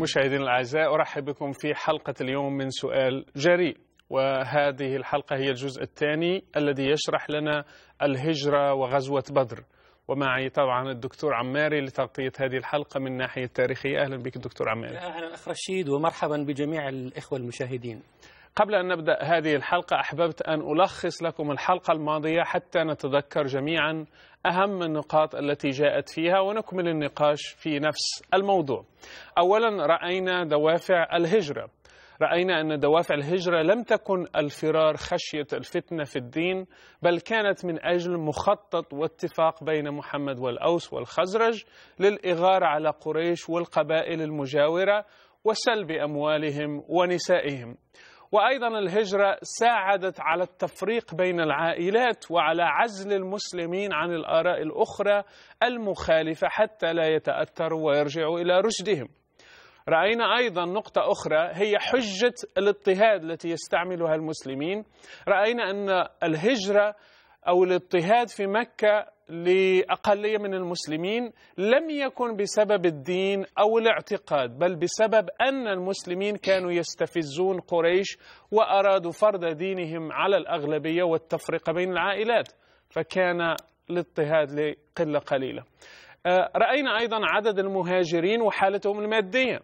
مشاهدينا الاعزاء ارحب بكم في حلقه اليوم من سؤال جريء وهذه الحلقه هي الجزء الثاني الذي يشرح لنا الهجره وغزوه بدر ومعي طبعا الدكتور عماري لتغطيه هذه الحلقه من الناحيه التاريخيه اهلا بك دكتور عماري اهلا اخ رشيد ومرحبا بجميع الاخوه المشاهدين قبل أن نبدأ هذه الحلقة أحببت أن ألخص لكم الحلقة الماضية حتى نتذكر جميعا أهم النقاط التي جاءت فيها ونكمل النقاش في نفس الموضوع. أولا رأينا دوافع الهجرة. رأينا أن دوافع الهجرة لم تكن الفرار خشية الفتنة في الدين بل كانت من أجل مخطط واتفاق بين محمد والأوس والخزرج للإغارة على قريش والقبائل المجاورة وسلب أموالهم ونسائهم وايضا الهجره ساعدت على التفريق بين العائلات وعلى عزل المسلمين عن الاراء الاخرى المخالفه حتى لا يتاثروا ويرجعوا الى رشدهم. راينا ايضا نقطه اخرى هي حجه الاضطهاد التي يستعملها المسلمين، راينا ان الهجره أو الاضطهاد في مكة لأقلية من المسلمين لم يكن بسبب الدين أو الاعتقاد بل بسبب أن المسلمين كانوا يستفزون قريش وأرادوا فرض دينهم على الأغلبية والتفرقة بين العائلات فكان الاضطهاد لقلة قليلة آه، رأينا أيضا عدد المهاجرين وحالتهم المادية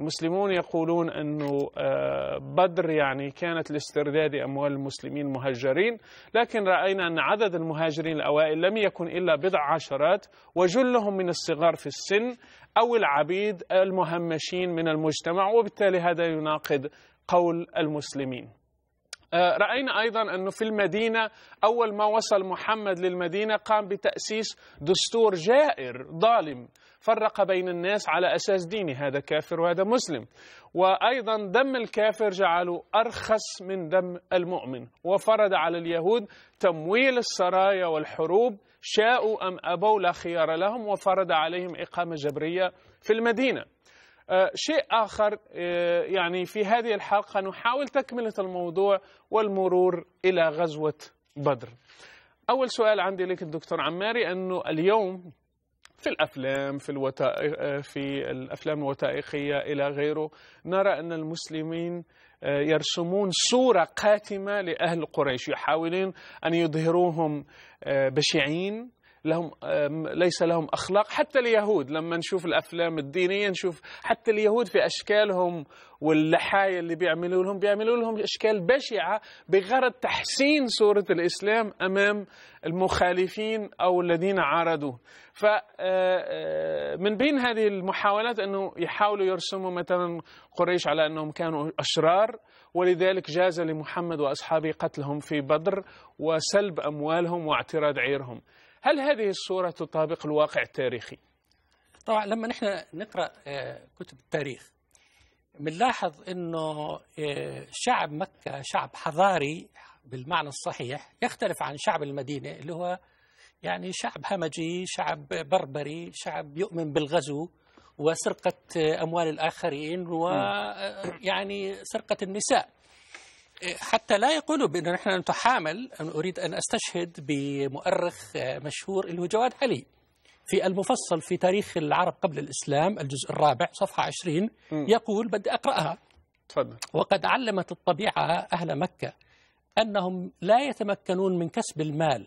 المسلمون يقولون أنه آه، بدر يعني كانت لاسترداد أموال المسلمين المهجرين لكن رأينا أن عدد المهاجرين الأوائل لم يكن إلا بضع عشرات وجلهم من الصغار في السن أو العبيد المهمشين من المجتمع وبالتالي هذا يناقض قول المسلمين آه، رأينا أيضا أنه في المدينة أول ما وصل محمد للمدينة قام بتأسيس دستور جائر ظالم فرق بين الناس على أساس ديني هذا كافر وهذا مسلم وأيضا دم الكافر جعله أرخص من دم المؤمن وفرض على اليهود تمويل السرايا والحروب شاءوا أم أبوا لا خيار لهم وفرض عليهم إقامة جبرية في المدينة آه شيء آخر آه، يعني في هذه الحلقة نحاول تكملة الموضوع والمرور إلى غزوة بدر أول سؤال عندي لك الدكتور عماري أنه اليوم في الأفلام في, الوثائق آه، في الأفلام الوثائقية إلى غيره نرى أن المسلمين آه، يرسمون صورة قاتمة لأهل قريش يحاولون أن يظهروهم آه، بشعين لهم ليس لهم أخلاق حتى اليهود لما نشوف الأفلام الدينية نشوف حتى اليهود في أشكالهم واللحايا اللي بيعملوا لهم بيعملوا لهم أشكال بشعة بغرض تحسين صورة الإسلام أمام المخالفين أو الذين عارضوه ف آه، آه، من بين هذه المحاولات أنه يحاولوا يرسموا مثلا قريش على أنهم كانوا أشرار ولذلك جاز لمحمد وأصحابه قتلهم في بدر وسلب أموالهم واعتراض عيرهم هل هذه الصورة تطابق الواقع التاريخي؟ طبعا لما نحن نقرأ آه، كتب التاريخ بنلاحظ أنه آه، شعب مكة شعب حضاري بالمعنى الصحيح يختلف عن شعب المدينة اللي هو يعني شعب همجي شعب بربري شعب يؤمن بالغزو وسرقة آه، أموال الآخرين ويعني سرقة النساء حتى لا يقولوا بأن نحن نتحامل أن أريد أن أستشهد بمؤرخ آه، مشهور اللي هو جواد علي في المفصل في تاريخ العرب قبل الإسلام الجزء الرابع صفحة 20 يقول بدي أقرأها تفضل وقد علمت الطبيعة أهل مكة أنهم لا يتمكنون من كسب المال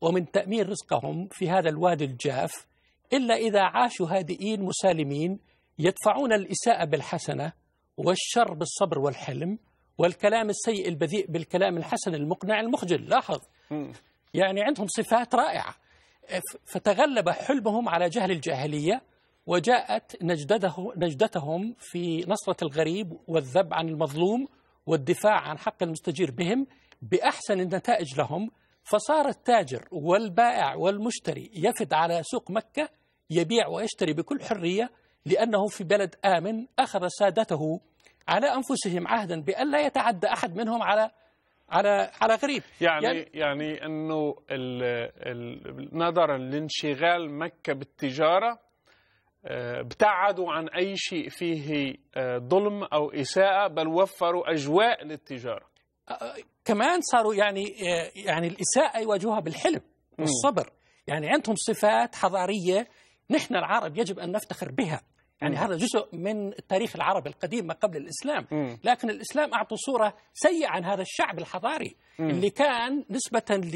ومن تأمين رزقهم في هذا الوادي الجاف إلا إذا عاشوا هادئين مسالمين يدفعون الإساءة بالحسنة والشر بالصبر والحلم والكلام السيء البذيء بالكلام الحسن المقنع المخجل لاحظ يعني عندهم صفات رائعة فتغلب حلمهم على جهل الجاهلية وجاءت نجدته نجدتهم في نصرة الغريب والذب عن المظلوم والدفاع عن حق المستجير بهم بأحسن النتائج لهم فصار التاجر والبائع والمشتري يفد على سوق مكة يبيع ويشتري بكل حرية لأنه في بلد آمن أخذ سادته على أنفسهم عهدا بأن لا يتعدى أحد منهم على على على غريب يعني يعني, يعني انه نظرا لانشغال مكه بالتجاره آه، ابتعدوا عن اي شيء فيه آه، ظلم او اساءه بل وفروا اجواء للتجاره آه، كمان صاروا يعني يعني الاساءه يواجهوها بالحلم والصبر يعني عندهم صفات حضاريه نحن العرب يجب ان نفتخر بها يعني هذا جزء من التاريخ العربي القديم ما قبل الإسلام لكن الإسلام أعطوا صورة سيئة عن هذا الشعب الحضاري اللي كان نسبة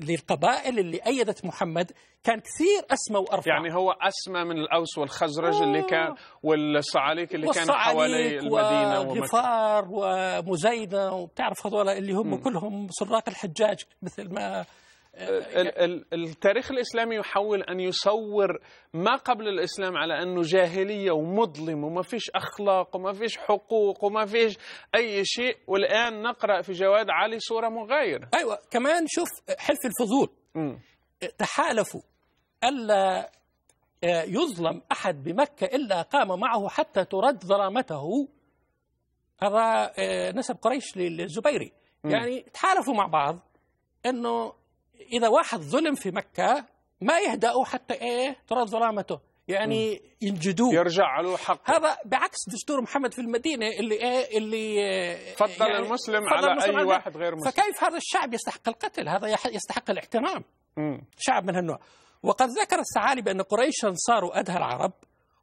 للقبائل اللي أيدت محمد كان كثير أسمى وأرفع يعني هو أسمى من الأوس والخزرج آه. اللي كان والصعاليك اللي كانوا حوالي المدينة وغفار ومزينة وبتعرف هذول اللي هم كلهم سراق الحجاج مثل ما آه، يعني التاريخ الإسلامي يحاول أن يصور ما قبل الإسلام على أنه جاهلية ومظلم وما فيش أخلاق وما فيش حقوق وما فيش أي شيء والآن نقرأ في جواد علي صورة مغايرة أيوة كمان شوف حلف الفضول م. تحالفوا ألا آه، يظلم أحد بمكة إلا قام معه حتى ترد ظلامته هذا آه، نسب قريش للزبيري يعني تحالفوا مع بعض أنه اذا واحد ظلم في مكه ما يهدأوا حتى ايه ترى ظلامته يعني ينجدوه يرجع على الحق هذا بعكس دستور محمد في المدينه اللي ايه اللي إيه؟ فضل يعني المسلم فضل على المسلم اي واحد غير مسلم فكيف هذا الشعب يستحق القتل هذا يستحق الاحترام شعب من هالنوع وقد ذكر السعالي بان قريشا صاروا أدهى العرب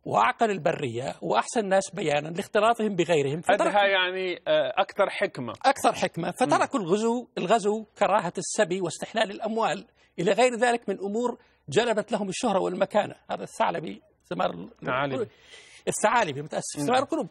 واعقل البريه واحسن الناس بيانا لاختلاطهم بغيرهم عندها يعني آه، اكثر حكمه اكثر حكمه فتركوا الغزو الغزو كراهه السبي واستحلال الاموال الى غير ذلك من امور جلبت لهم الشهره والمكانه هذا الثعلبي ثمار الثعالبي الثعالبي متاسف ثمار القلوب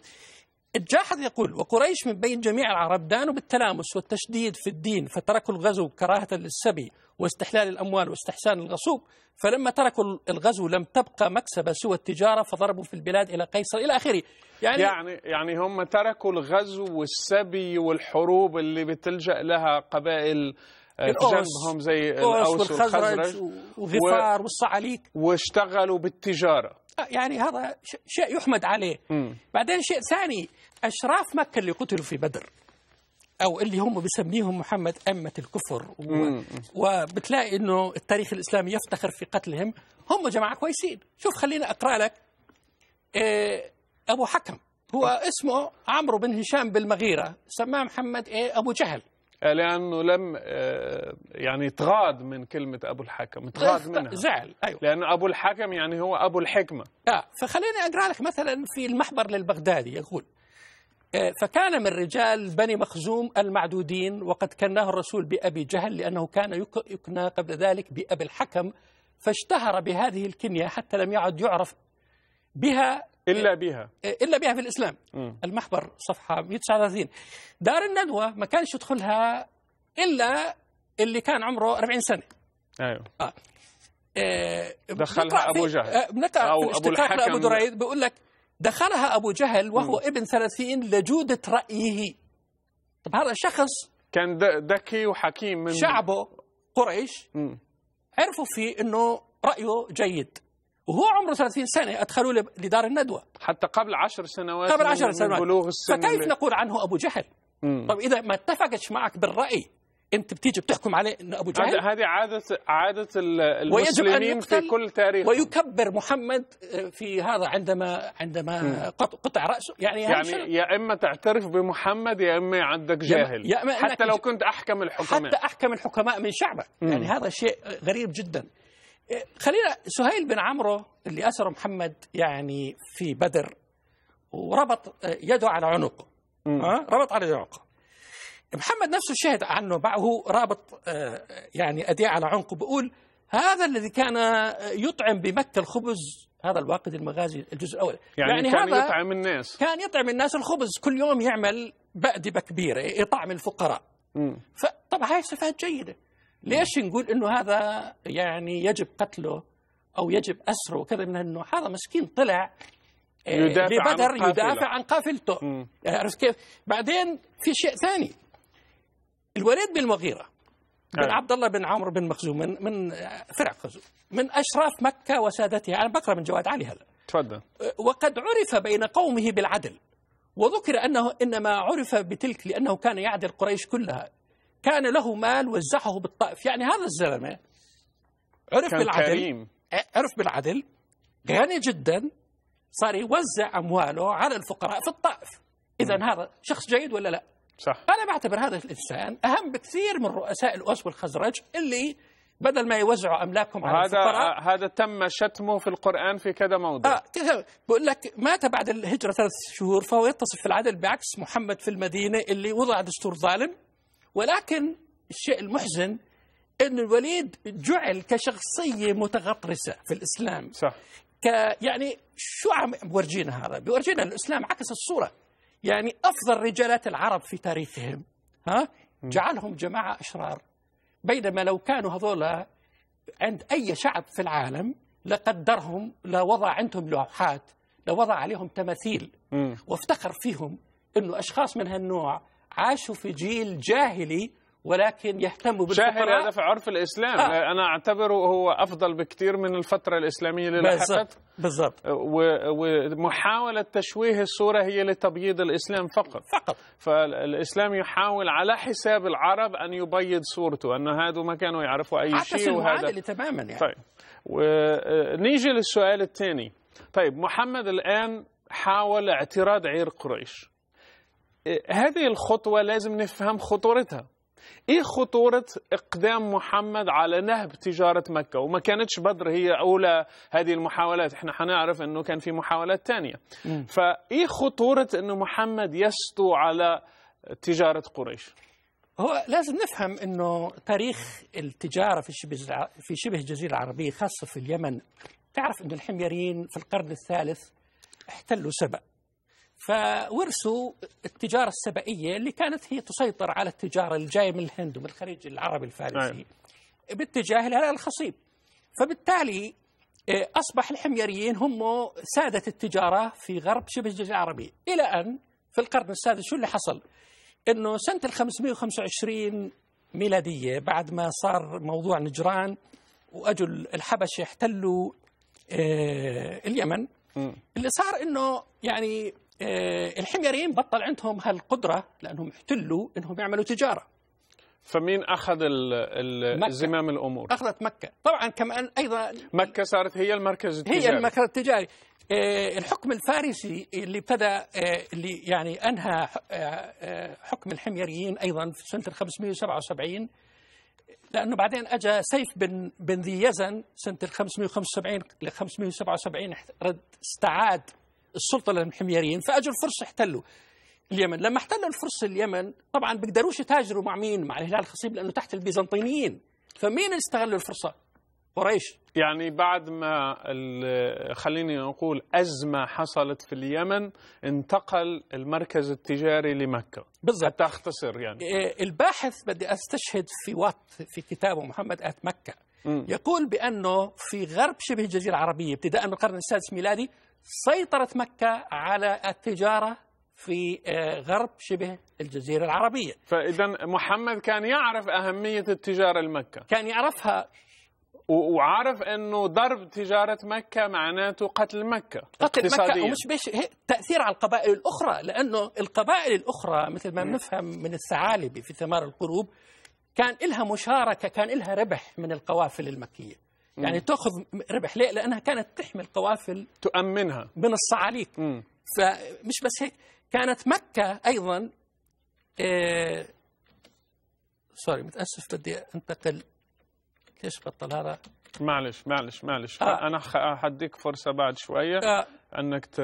الجاحظ يقول وقريش من بين جميع العرب دانوا بالتلامس والتشديد في الدين فتركوا الغزو كراهه للسبي واستحلال الأموال واستحسان الغصوب فلما تركوا الغزو لم تبقى مكسبة سوى التجارة فضربوا في البلاد إلى قيصر إلى آخره يعني, يعني, يعني هم تركوا الغزو والسبي والحروب اللي بتلجأ لها قبائل آه، جنبهم زي الأوس والخزرج وغفار والصعاليك واشتغلوا بالتجارة آه، يعني هذا شيء يحمد عليه م. بعدين شيء ثاني أشراف مكة اللي قتلوا في بدر او اللي هم بيسميهم محمد امه الكفر و... وبتلاقي انه التاريخ الاسلامي يفتخر في قتلهم هم جماعه كويسين شوف خلينا اقرا لك إيه ابو حكم هو اسمه عمرو بن هشام بالمغيره سماه محمد ايه ابو جهل آه، لانه لم آه، يعني تغاض من كلمه ابو الحكم تغاض إيه، منها زعل ايوه لانه ابو الحكم يعني هو ابو الحكمه اه فخليني اقرا لك مثلا في المحبر للبغدادي يقول آه، فكان من رجال بني مخزوم المعدودين وقد كناه الرسول بأبي جهل لأنه كان يكنى قبل ذلك بأبي الحكم فاشتهر بهذه الكنية حتى لم يعد يعرف بها آه، إلا بها آه، إلا بها في الإسلام م. المحبر صفحة 139 دار الندوة ما كانش يدخلها إلا اللي كان عمره 40 سنة أيوه آه. دخلها أبو جهل بنقرأ أو في أبو الحكم أبو دريد بيقول لك دخلها أبو جهل وهو م. ابن ثلاثين لجودة رأيه طب هذا شخص كان ذكي وحكيم من شعبه قريش م. عرفوا فيه أنه رأيه جيد وهو عمره 30 سنة أدخلوه لدار الندوة حتى قبل عشر سنوات قبل عشر سنوات بلوغ السن فكيف نقول عنه أبو جهل؟ طيب طب إذا ما اتفقتش معك بالرأي انت بتيجي بتحكم عليه انه ابو جهل هذه عاده عاده المسلمين في كل تاريخ ويكبر محمد آه، في هذا عندما عندما قطع راسه يعني يعني يا اما تعترف بمحمد يا اما عندك جاهل يا إما حتى لو كنت احكم الحكماء حتى احكم الحكماء من شعبك يعني هذا شيء غريب جدا آه، خلينا سهيل بن عمرو اللي اسر محمد يعني في بدر وربط آه، يده على عنقه ربط على عنقه محمد نفسه شاهد عنه معه رابط آه، يعني أدية على عنقه بيقول هذا الذي كان آه، يطعم بمكة الخبز هذا الواقد المغازي الجزء الأول يعني, يعني كان هذا يطعم الناس كان يطعم الناس الخبز كل يوم يعمل بأدبة كبيرة يطعم الفقراء فطبعا هاي صفات جيدة ليش نقول انه هذا يعني يجب قتله او يجب اسره وكذا من انه هذا مسكين طلع يدافع آه، لبدر عن يدافع عن قافلته عرفت كيف؟ بعدين في شيء ثاني الوليد بن المغيرة بن نعم. عبد الله بن عمرو بن مخزوم من من فرع خزوم من اشراف مكه وسادتها انا بقرا من جواد علي هذا تفضل وقد عرف بين قومه بالعدل وذكر انه انما عرف بتلك لانه كان يعدل قريش كلها كان له مال وزعه بالطائف يعني هذا الزلمه عرف كان بالعدل كريم. إيه، عرف بالعدل غني جدا صار يوزع امواله على الفقراء في الطائف اذا هذا شخص جيد ولا لا؟ صح انا بعتبر هذا الانسان اهم بكثير من رؤساء الاوس والخزرج اللي بدل ما يوزعوا املاكهم على الفقراء هذا تم شتمه في القران في كذا موضع آه كذا بقول لك مات بعد الهجره ثلاث شهور فهو يتصف في العدل بعكس محمد في المدينه اللي وضع دستور ظالم ولكن الشيء المحزن أن الوليد جعل كشخصية متغطرسة في الإسلام صح ك يعني شو عم بورجينا هذا؟ بورجينا الإسلام عكس الصورة يعني أفضل رجالات العرب في تاريخهم ها جعلهم جماعة أشرار بينما لو كانوا هذولا عند أي شعب في العالم لقدرهم لوضع عندهم لوحات لوضع عليهم تماثيل وافتخر فيهم أنه أشخاص من هالنوع عاشوا في جيل جاهلي ولكن يهتم بالفقراء شاهر هذا في عرف الاسلام آه. انا اعتبره هو افضل بكثير من الفتره الاسلاميه اللي لاحقت بالضبط آه، ومحاوله تشويه الصوره هي لتبييض الاسلام فقط فقط فالاسلام يحاول على حساب العرب ان يبيض صورته ان هذا ما كانوا يعرفوا اي شيء وهذا تماما يعني طيب ونيجي آه، للسؤال الثاني طيب محمد الان حاول اعتراض عير قريش آه، هذه الخطوه لازم نفهم خطورتها ايه خطورة اقدام محمد على نهب تجارة مكة وما كانتش بدر هي اولى هذه المحاولات احنا حنعرف انه كان في محاولات تانية فايه خطورة انه محمد يسطو على تجارة قريش هو لازم نفهم انه تاريخ التجاره في شبه في شبه الجزيره العربيه خاصه في اليمن تعرف انه الحميريين في القرن الثالث احتلوا سبأ فورثوا التجارة السبائية اللي كانت هي تسيطر على التجارة الجاية من الهند ومن الخليج العربي الفارسي أيه. باتجاه الهلال الخصيب فبالتالي آه، أصبح الحميريين هم سادة التجارة في غرب شبه الجزيرة العربيه إلى أن في القرن السادس شو اللي حصل أنه سنة ال 525 ميلادية بعد ما صار موضوع نجران واجوا الحبشة احتلوا آه، اليمن اللي صار أنه يعني آه، الحميريين بطل عندهم هالقدره لانهم احتلوا انهم يعملوا تجاره فمين اخذ زمام الامور؟ اخذت مكه، طبعا كمان ايضا مكه صارت هي المركز التجاري هي المركز التجاري، آه، الحكم الفارسي اللي ابتدى آه، اللي يعني انهى حكم الحميريين ايضا في سنه 577 لانه بعدين اجى سيف بن بن ذي يزن سنه 575 ل 577 رد استعاد السلطه للمحميريين فاجوا الفرس احتلوا اليمن لما احتلوا الفرس اليمن طبعا بيقدروش يتاجروا مع مين مع الهلال الخصيب لانه تحت البيزنطيين فمين استغلوا الفرصه قريش يعني بعد ما خليني نقول أزمة حصلت في اليمن انتقل المركز التجاري لمكة بالضبط حتى أختصر يعني إيه، الباحث بدي أستشهد في وات في كتابه محمد آت مكة م. يقول بأنه في غرب شبه الجزيرة العربية ابتداء من القرن السادس ميلادي سيطرت مكة على التجارة في آه، غرب شبه الجزيرة العربية فإذا محمد كان يعرف أهمية التجارة المكة كان يعرفها وعارف انه ضرب تجاره مكه معناته قتل مكه قتل مكه ومش بش تاثير على القبائل الاخرى لانه القبائل الاخرى مثل ما بنفهم من الثعالبي في ثمار القلوب كان لها مشاركه كان لها ربح من القوافل المكيه يعني تاخذ ربح ليه؟ لانها كانت تحمل قوافل تؤمنها من الصعاليك فمش بس هيك كانت مكه ايضا إيه سوري متاسف بدي انتقل ليش بطل هذا؟ معلش معلش معلش آه. انا حديك فرصه بعد شويه آه. انك ت...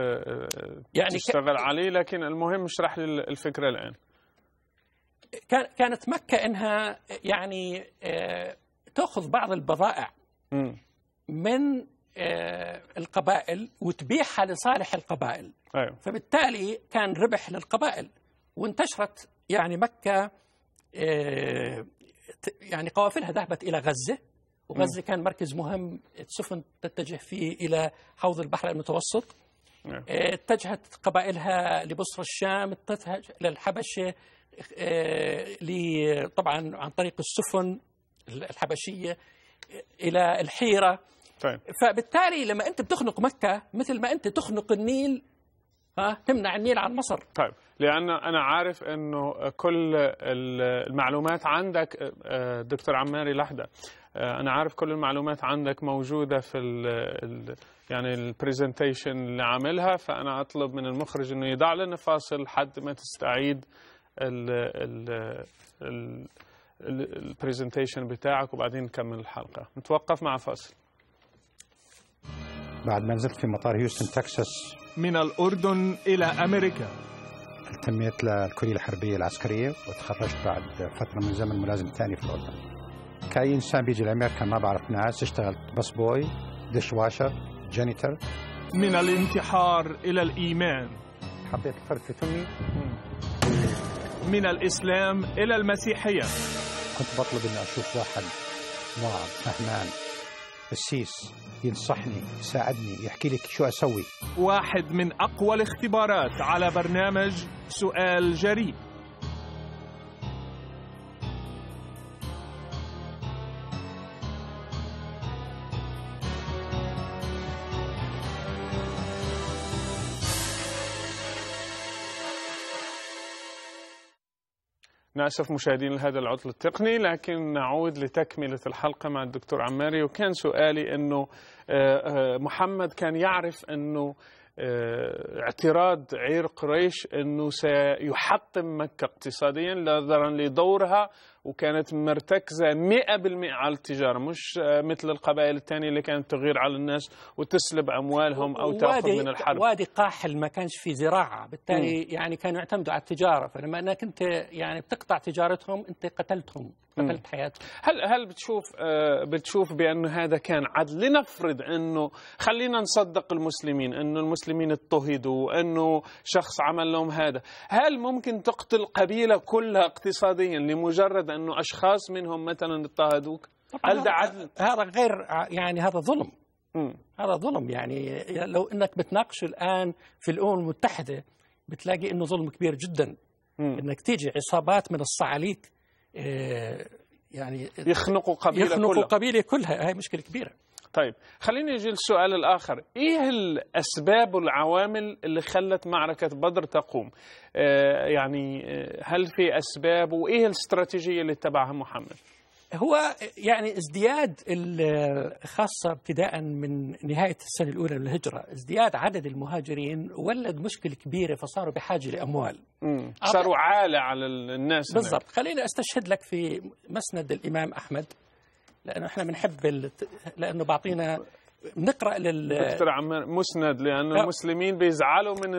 يعني تشتغل ك... عليه لكن المهم اشرح لي الفكره الان كانت مكه انها يعني آه، تاخذ بعض البضائع من آه، القبائل وتبيعها لصالح القبائل أيوه. فبالتالي كان ربح للقبائل وانتشرت يعني مكة آه، يعني قوافلها ذهبت إلى غزة وغزة كان مركز مهم السفن تتجه فيه إلى حوض البحر المتوسط أيوه. اتجهت قبائلها لبصر الشام اتجهت للحبشة آه، طبعا عن طريق السفن الحبشية الى الحيره طيب. فبالتالي لما انت بتخنق مكه مثل ما انت تخنق النيل ها تمنع النيل عن مصر طيب لان انا عارف انه كل المعلومات عندك آه، آه، دكتور عماري لحظه آه، انا عارف كل المعلومات عندك موجوده في الـ يعني البرزنتيشن اللي عاملها فانا اطلب من المخرج انه يضع لنا فاصل لحد ما تستعيد ال ال ال البرزنتيشن بتاعك وبعدين نكمل الحلقة نتوقف مع فاصل بعد ما نزلت في مطار هيوستن تكساس من الأردن إلى أمريكا التميت للكلية الحربية العسكرية وتخرجت بعد فترة من زمن ملازم ثاني في الأردن كأي إنسان بيجي لأمريكا ما بعرف ناس اشتغلت بس بوي ديش واشر جانيتر من الانتحار إلى الإيمان حطيت الفرد في تمي من الإسلام إلى المسيحية كنت بطلب اني اشوف واحد واعظ فهمان السيس ينصحني يساعدني يحكي لك شو اسوي واحد من اقوى الاختبارات على برنامج سؤال جريء نأسف مشاهدين لهذا العطل التقني لكن نعود لتكملة الحلقة مع الدكتور عماري وكان سؤالي أنه آه، آه، محمد كان يعرف أنه آه، اعتراض عير قريش أنه سيحطم مكة اقتصاديا نظرا لدورها وكانت مرتكزة 100% على التجارة مش آه، مثل القبائل الثانية اللي كانت تغير على الناس وتسلب أموالهم أو تأخذ من الحرب وادي قاحل ما كانش في زراعة بالتالي م. يعني كانوا يعتمدوا على التجارة فلما أنك أنت يعني بتقطع تجارتهم أنت قتلتهم قتلت حياتهم هل هل بتشوف آه بتشوف بأنه هذا كان عدل لنفرض أنه خلينا نصدق المسلمين أنه المسلمين اضطهدوا وأنه شخص عمل لهم هذا هل ممكن تقتل قبيلة كلها اقتصاديا لمجرد انه اشخاص منهم مثلا اضطهدوك هل ده عدل؟ هذا غير يعني هذا ظلم هذا ظلم يعني لو انك بتناقش الان في الامم المتحده بتلاقي انه ظلم كبير جدا مم. انك تيجي عصابات من الصعاليك آه، يعني يخنقوا قبيله يخنقوا كلها قبيله كلها هاي مشكله كبيره طيب خلينا نجي للسؤال الآخر إيه الأسباب والعوامل اللي خلت معركة بدر تقوم آه يعني آه، هل في أسباب وإيه الاستراتيجية اللي اتبعها محمد هو يعني ازدياد خاصة ابتداء من نهاية السنة الأولى للهجرة ازدياد عدد المهاجرين ولد مشكلة كبيرة فصاروا بحاجة لأموال صاروا عالة على الناس بالضبط خليني أستشهد لك في مسند الإمام أحمد لانه احنا بنحب لانه بعطينا بنقرا لل دكتور عمان مسند لانه آه. المسلمين بيزعلوا من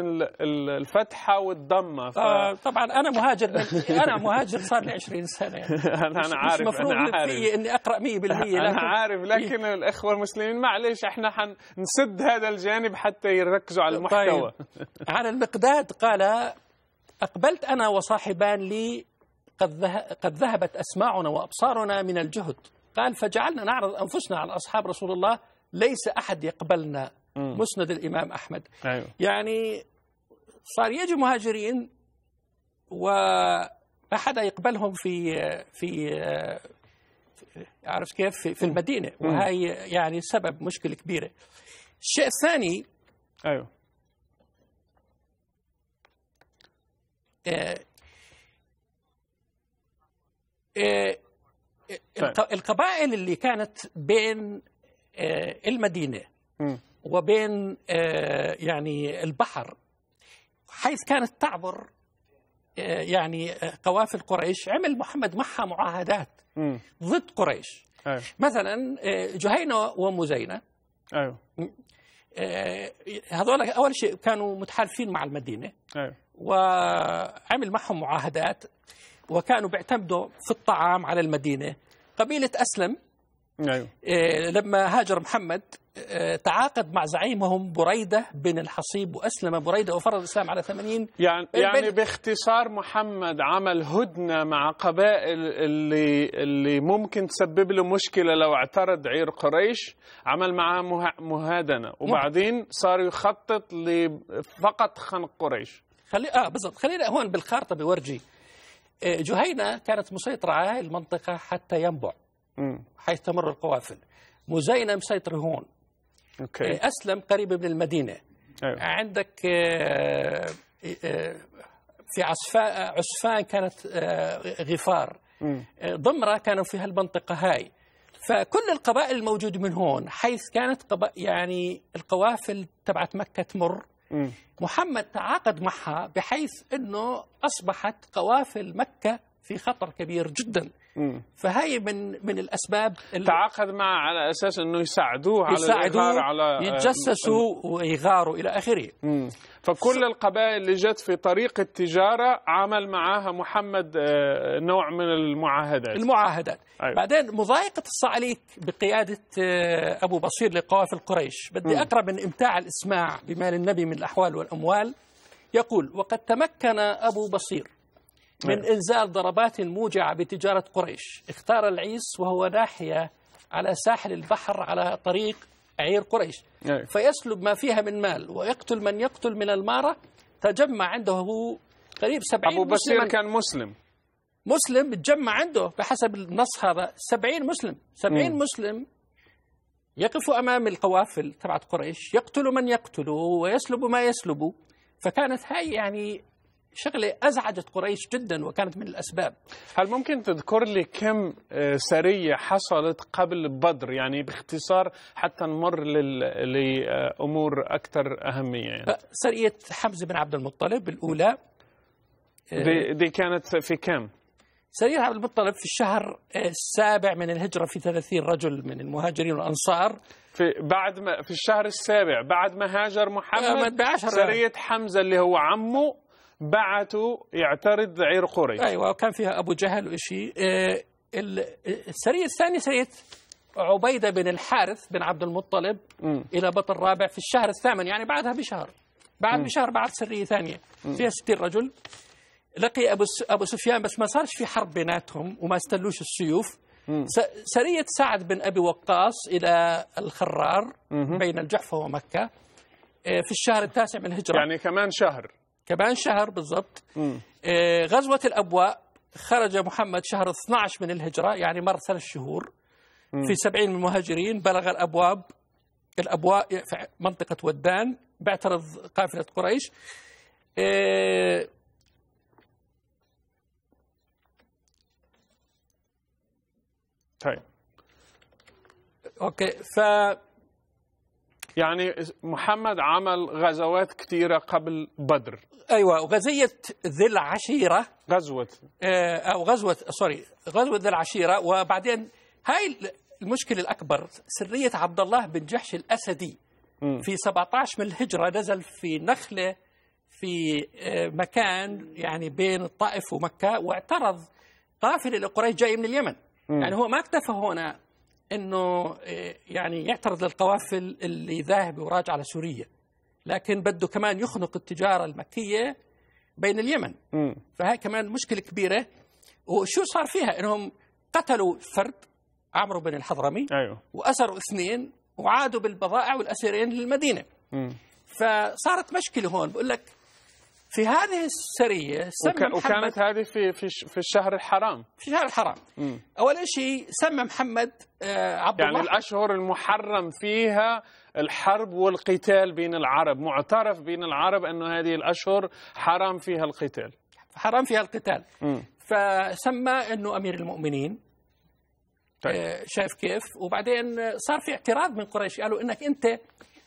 الفتحه والضمه ف... آه طبعا انا مهاجر من... انا مهاجر صار لي 20 سنه يعني. انا عارف مش مفروض انا عارف اني اقرا 100% لكن... انا عارف لكن الاخوه المسلمين معلش احنا حنسد هذا الجانب حتى يركزوا على المحتوى طيب. على المقداد قال اقبلت انا وصاحبان لي قد, قد ذهبت اسماعنا وابصارنا من الجهد قال فجعلنا نعرض أنفسنا على أصحاب رسول الله ليس أحد يقبلنا مم. مسند الإمام أحمد أيوه. يعني صار يجي مهاجرين وما حدا يقبلهم في في عرفت كيف في, في المدينة وهي يعني سبب مشكلة كبيرة الشيء الثاني أيوه آه آه طيب. القبائل اللي كانت بين آه، المدينه وبين آه، يعني البحر حيث كانت تعبر آه، يعني قوافل قريش عمل محمد معها معاهدات ضد قريش أيوه. مثلا جهينة ومزينة أيوه. هذول أول شيء كانوا متحالفين مع المدينة أيوه. وعمل معهم معاهدات وكانوا بيعتمدوا في الطعام على المدينة قبيلة أسلم أيوه. آه، لما هاجر محمد آه، تعاقد مع زعيمهم بريدة بن الحصيب وأسلم بريدة وفرض الإسلام على 80 يعني, إيه، يعني باختصار محمد عمل هدنة مع قبائل اللي, اللي ممكن تسبب له مشكلة لو اعترض عير قريش عمل معها مهادنة وبعدين صار يخطط لفقط خنق قريش خلي اه بالضبط خلينا هون بالخارطة بورجي إيه، جهينة كانت مسيطرة على المنطقة حتى ينبع حيث تمر القوافل مزينة مسيطرة هون أوكي. إيه، أسلم قريب من المدينة أيوه. عندك إيه، في عصفان عسفان كانت غفار ضمرة كانوا في هالمنطقة هاي فكل القبائل الموجودة من هون حيث كانت يعني القوافل تبعت مكة تمر محمد تعاقد معها بحيث أنه أصبحت قوافل مكة في خطر كبير جدا فهي من من الاسباب تعاقد معه على اساس انه يساعدوه على يساعدوه على يتجسسوا ويغاروا الى اخره فكل القبائل اللي جت في طريق التجاره عمل معاها محمد آه، نوع من المعاهدات المعاهدات أيوة. بعدين مضايقه الصعليك بقياده آه، ابو بصير لقوافل قريش بدي اقرا من امتاع الاسماع بمال النبي من الاحوال والاموال يقول وقد تمكن ابو بصير من نعم. إنزال ضربات موجعة بتجارة قريش اختار العيس وهو ناحية على ساحل البحر على طريق عير قريش نعم. فيسلب ما فيها من مال ويقتل من يقتل من المارة تجمع عنده قريب سبعين أبو بصير كان مسلم مسلم تجمع عنده بحسب النص هذا سبعين مسلم سبعين م. نعم. مسلم يقفوا أمام القوافل تبعت قريش يقتل من يقتل ويسلب ما يسلب فكانت هاي يعني شغلة أزعجت قريش جدا وكانت من الأسباب هل ممكن تذكر لي كم آه، سرية حصلت قبل بدر يعني باختصار حتى نمر لأمور أكثر أهمية يعني. أه، سرية حمزة بن عبد المطلب الأولى آه، دي, دي كانت في كم؟ سرية عبد المطلب في الشهر السابع من الهجرة في 30 رجل من المهاجرين والأنصار في بعد ما في الشهر السابع بعد ما هاجر محمد سرية حمزة اللي هو عمه بعثوا يعترض عير قريش ايوه وكان فيها ابو جهل وشيء آه، السريه الثانيه سريه عبيده بن الحارث بن عبد المطلب م. الى بطل رابع في الشهر الثامن يعني بعدها بشهر بعد م. بشهر بعد سريه ثانيه م. فيها 60 رجل لقي ابو ابو سفيان بس ما صارش في حرب بيناتهم وما استلوش السيوف سريه سعد بن ابي وقاص الى الخرار بين الجحفه ومكه آه، في الشهر التاسع من الهجره يعني كمان شهر كمان شهر بالضبط آه، غزوة الأبواء خرج محمد شهر 12 من الهجرة يعني مر ثلاث شهور في سبعين من المهاجرين بلغ الأبواب الأبواء في منطقة ودان باعترض قافلة قريش آه، طيب اوكي ف يعني محمد عمل غزوات كثيرة قبل بدر أيوة وغزية ذي العشيرة غزوة آه، أو غزوة سوري غزوة ذي العشيرة وبعدين هاي المشكلة الأكبر سرية عبد الله بن جحش الأسدي م. في 17 من الهجرة نزل في نخلة في آه، مكان يعني بين الطائف ومكة واعترض قافلة لقريش جاي من اليمن م. يعني هو ما اكتفى هنا انه آه، يعني يعترض للقوافل اللي ذاهبه وراجعه على سوريا لكن بده كمان يخنق التجاره المكيه بين اليمن م. فهي كمان مشكله كبيره وشو صار فيها انهم قتلوا فرد عمرو بن الحضرمي أيوه. واسروا اثنين وعادوا بالبضائع والاسيرين للمدينه م. فصارت مشكله هون بقول لك في هذه السريه سمى وكانت هذه في في في الشهر الحرام في الشهر الحرام اول شيء سمى محمد آه، عبد يعني الله يعني الاشهر المحرم فيها الحرب والقتال بين العرب معترف بين العرب انه هذه الاشهر حرام فيها القتال حرام فيها القتال م. فسمى انه امير المؤمنين طيب. آه، شايف كيف وبعدين صار في اعتراض من قريش قالوا انك انت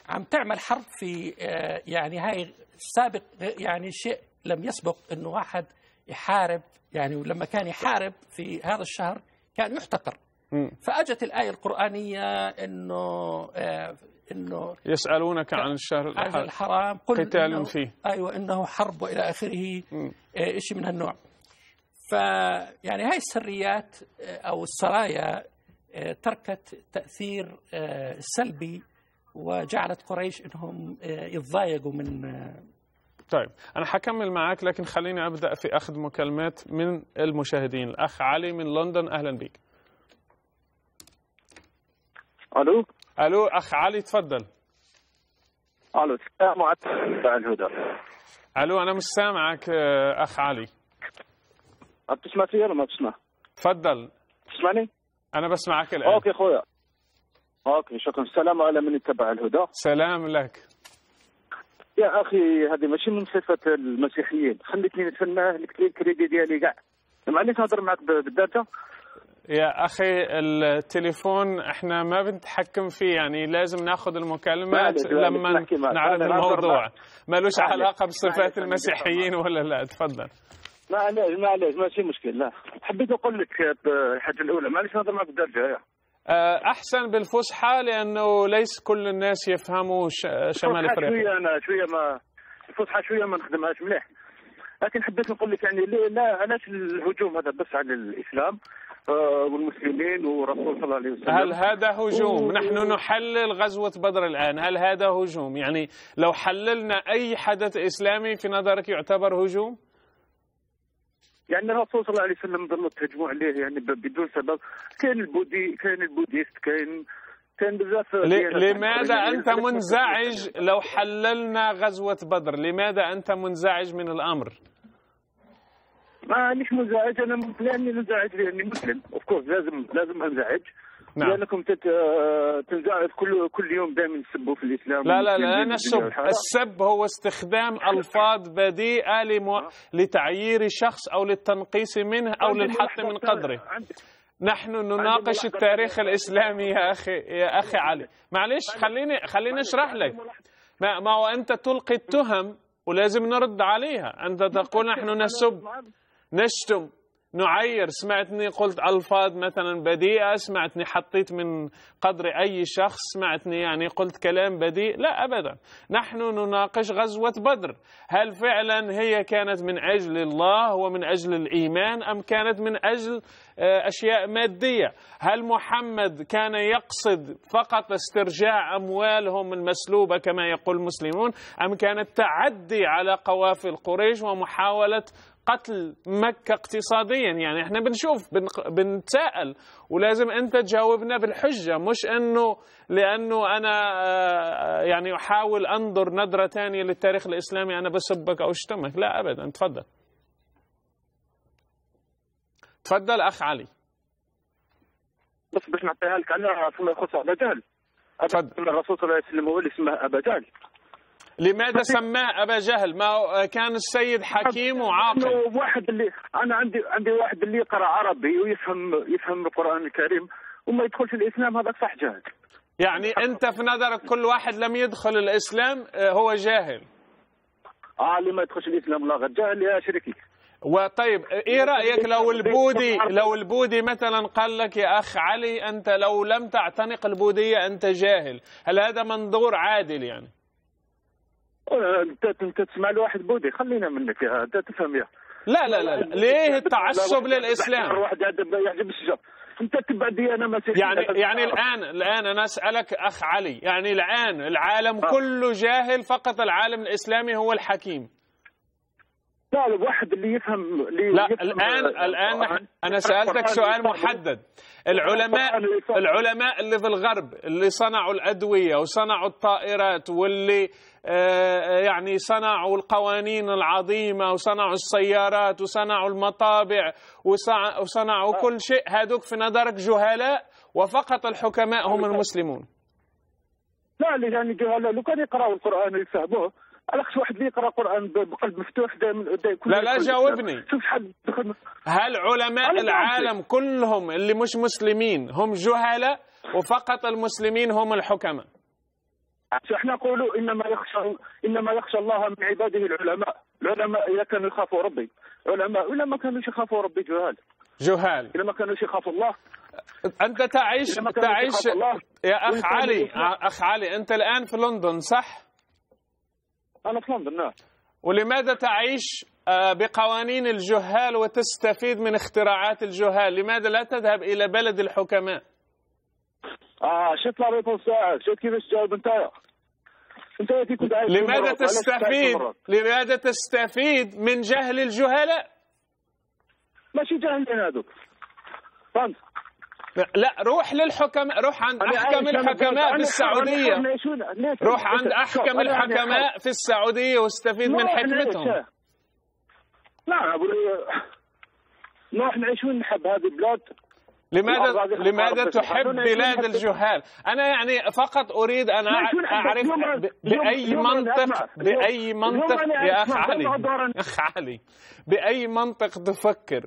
عم تعمل حرب في آه، يعني هاي سابق يعني شيء لم يسبق انه واحد يحارب يعني ولما كان يحارب في هذا الشهر كان يحتقر فاجت الايه القرانيه انه آه، انه يسالونك عن الشهر الحرام, الحرام قل قتال فيه ايوه انه حرب والى اخره آه، شيء من هالنوع فيعني هاي السريات او السرايا تركت تاثير سلبي وجعلت قريش انهم آه، يتضايقوا من آه، طيب انا حكمل معاك لكن خليني ابدا في اخذ مكالمات من المشاهدين الاخ علي من لندن اهلا بك الو الو اخ علي تفضل الو السلام عليكم الو انا مش سامعك آه، اخ علي بتسمع فيا ولا ما بتسمع؟ تفضل تسمعني؟ انا بسمعك الان اوكي خويا اوكي شكرا السلام على من يتبع الهدى سلام لك يا اخي هذه ماشي من صفه المسيحيين خليتني نتفنى الكريدي ديالي كاع معليش نهضر معك بالداتا يا اخي التليفون احنا ما بنتحكم فيه يعني لازم ناخذ المكالمات لما نعرض الموضوع مالوش علاقه بصفات المسيحيين ولا لا تفضل معليش معليش ماشي مشكل لا حبيت اقول لك الحاجه الاولى معليش نهضر معك بالدرجه آه، احسن بالفصحى لانه ليس كل الناس يفهموا شمال افريقيا شويه انا شويه ما الفصحى شويه ما نخدمهاش مليح لكن حبيت نقول لك يعني لا علاش الهجوم هذا بس على الاسلام آه، والمسلمين ورسول صلى الله عليه وسلم هل هذا هجوم؟ و... نحن نحلل غزوة بدر الآن هل هذا هجوم؟ يعني لو حللنا أي حدث إسلامي في نظرك يعتبر هجوم؟ يعني الرسول صلى الله عليه وسلم ظل تهجموا عليه يعني بدون سبب كاين البودي كاين البوديست كاين كان بزاف لماذا يعني انت منزعج لو حللنا غزوه بدر لماذا انت منزعج من الامر ما مش منزعج انا لاني منزعج لاني مسلم اوف كورس لازم لازم انزعج نعم لانكم تت... تنزعف كل كل يوم دائما تسبوا في الاسلام لا لا لا لا نسب السب هو استخدام الفاظ بديئه لمو... آه. لتعيير شخص او للتنقيص منه او للحط من قدره نحن نناقش التاريخ الاسلامي يا اخي يا اخي علي معلش خليني خليني اشرح لك ما ما هو انت تلقي التهم ولازم نرد عليها انت تقول نحن نسب نشتم نعير سمعتني قلت ألفاظ مثلا بديئة سمعتني حطيت من قدر أي شخص سمعتني يعني قلت كلام بديء لا أبدا نحن نناقش غزوة بدر هل فعلا هي كانت من أجل الله ومن أجل الإيمان أم كانت من أجل آه، أشياء مادية هل محمد كان يقصد فقط استرجاع أموالهم المسلوبة كما يقول المسلمون أم كانت تعدي على قوافل قريش ومحاولة قتل مكة اقتصاديا يعني احنا بنشوف بنتساءل ولازم انت تجاوبنا بالحجة مش انه لانه انا آه، يعني احاول انظر نظرة ثانية للتاريخ الاسلامي انا بسبك او اشتمك لا ابدا تفضل تفضل اخ علي بس باش نعطيها لك انا فيما يخص ابا جهل تفضل الرسول صلى الله عليه وسلم هو اللي اسمه ابا جهل لماذا سماه ابا جهل ما كان السيد حكيم وعاقل واحد اللي انا عندي عندي واحد اللي يقرا عربي ويفهم يفهم القران الكريم وما يدخلش الاسلام هذا صح جاهل يعني انت في نظرك كل واحد لم يدخل الاسلام آه، هو جاهل اه اللي ما يدخلش الاسلام لا غير جاهل يا شريكي وطيب آه، ايه رايك لو البودي لو البودي مثلا قال لك يا اخ علي انت لو لم تعتنق البوذيه انت جاهل هل هذا منظور عادل يعني انت تسمع لواحد بودي خلينا منك يا انت تفهم يا لا لا لا, لا. ليه التعصب للاسلام؟ الواحد يعجب الشجر انت تبع ديانه مسيحيه يعني يعني الان الان انا اسالك اخ علي يعني الان العالم آه. كله جاهل فقط العالم الاسلامي هو الحكيم لا الواحد اللي يفهم اللي لا يفهم الان الان انا سألتك سؤال محدد العلماء العلماء اللي في الغرب اللي صنعوا الادويه وصنعوا الطائرات واللي آه، آه، يعني صنعوا القوانين العظيمه وصنعوا السيارات وصنعوا المطابع وصنعوا كل شيء هذوك في نظرك جهلاء وفقط الحكماء هم المسلمون لا يعني لو كانوا يقراوا القران ويفهموه الاخت واحد اللي يقرا قران بقلب مفتوح دائما لا لا جاوبني هل علماء العالم كلهم اللي مش مسلمين هم جهلاء وفقط المسلمين هم الحكماء احنا نقولوا انما يخشى انما يخشى الله من عباده العلماء العلماء اذا كانوا يخافوا ربي علماء اذا ما كانوش يخافوا ربي جهال جهال اذا ما كانوش يخافوا الله انت تعيش تعيش يا اخ علي اخ علي انت الان في لندن صح؟ أنا في لندن نعم ولماذا تعيش آه، بقوانين الجهال وتستفيد من اختراعات الجهال لماذا لا تذهب إلى بلد الحكماء آه شفت ريبونس الساعة شفت كيفاش تجاوب انت انت كنت لماذا تستفيد لماذا تستفيد من جهل الجهلاء ماشي جهلين هذوك فهمت لا روح للحكماء روح عند احكم الحكماء في السعوديه روح عند احكم الحكماء في السعوديه واستفيد من حكمتهم لا احنا نعيش ونحب هذه البلاد لماذا لماذا تحب بلاد الجهال؟ انا يعني فقط اريد ان اعرف باي منطق باي منطق يا اخ علي اخ علي باي منطق تفكر؟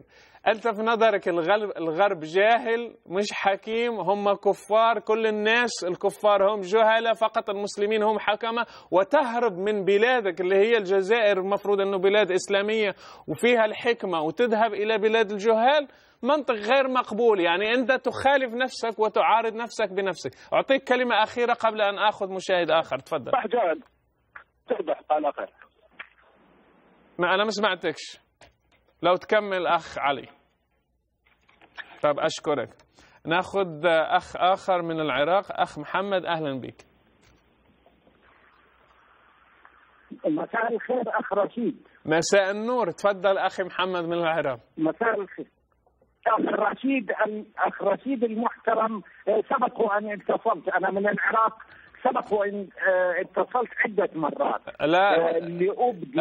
أنت في نظرك الغرب, الغرب جاهل مش حكيم هم كفار كل الناس الكفار هم جهلة فقط المسلمين هم حكمة وتهرب من بلادك اللي هي الجزائر المفروض أنه بلاد إسلامية وفيها الحكمة وتذهب إلى بلاد الجهال منطق غير مقبول يعني أنت تخالف نفسك وتعارض نفسك بنفسك أعطيك كلمة أخيرة قبل أن أخذ مشاهد آخر تفضل تفضح على خير ما أنا ما سمعتكش لو تكمل أخ علي طب أشكرك ناخذ أخ آخر من العراق أخ محمد أهلا بك مساء الخير أخ رشيد مساء النور تفضل أخي محمد من العراق مساء الخير أخ رشيد أخ رشيد المحترم سبق أن اتصلت أنا من العراق سبق وان آه، اتصلت عده مرات لا آه، لأبدي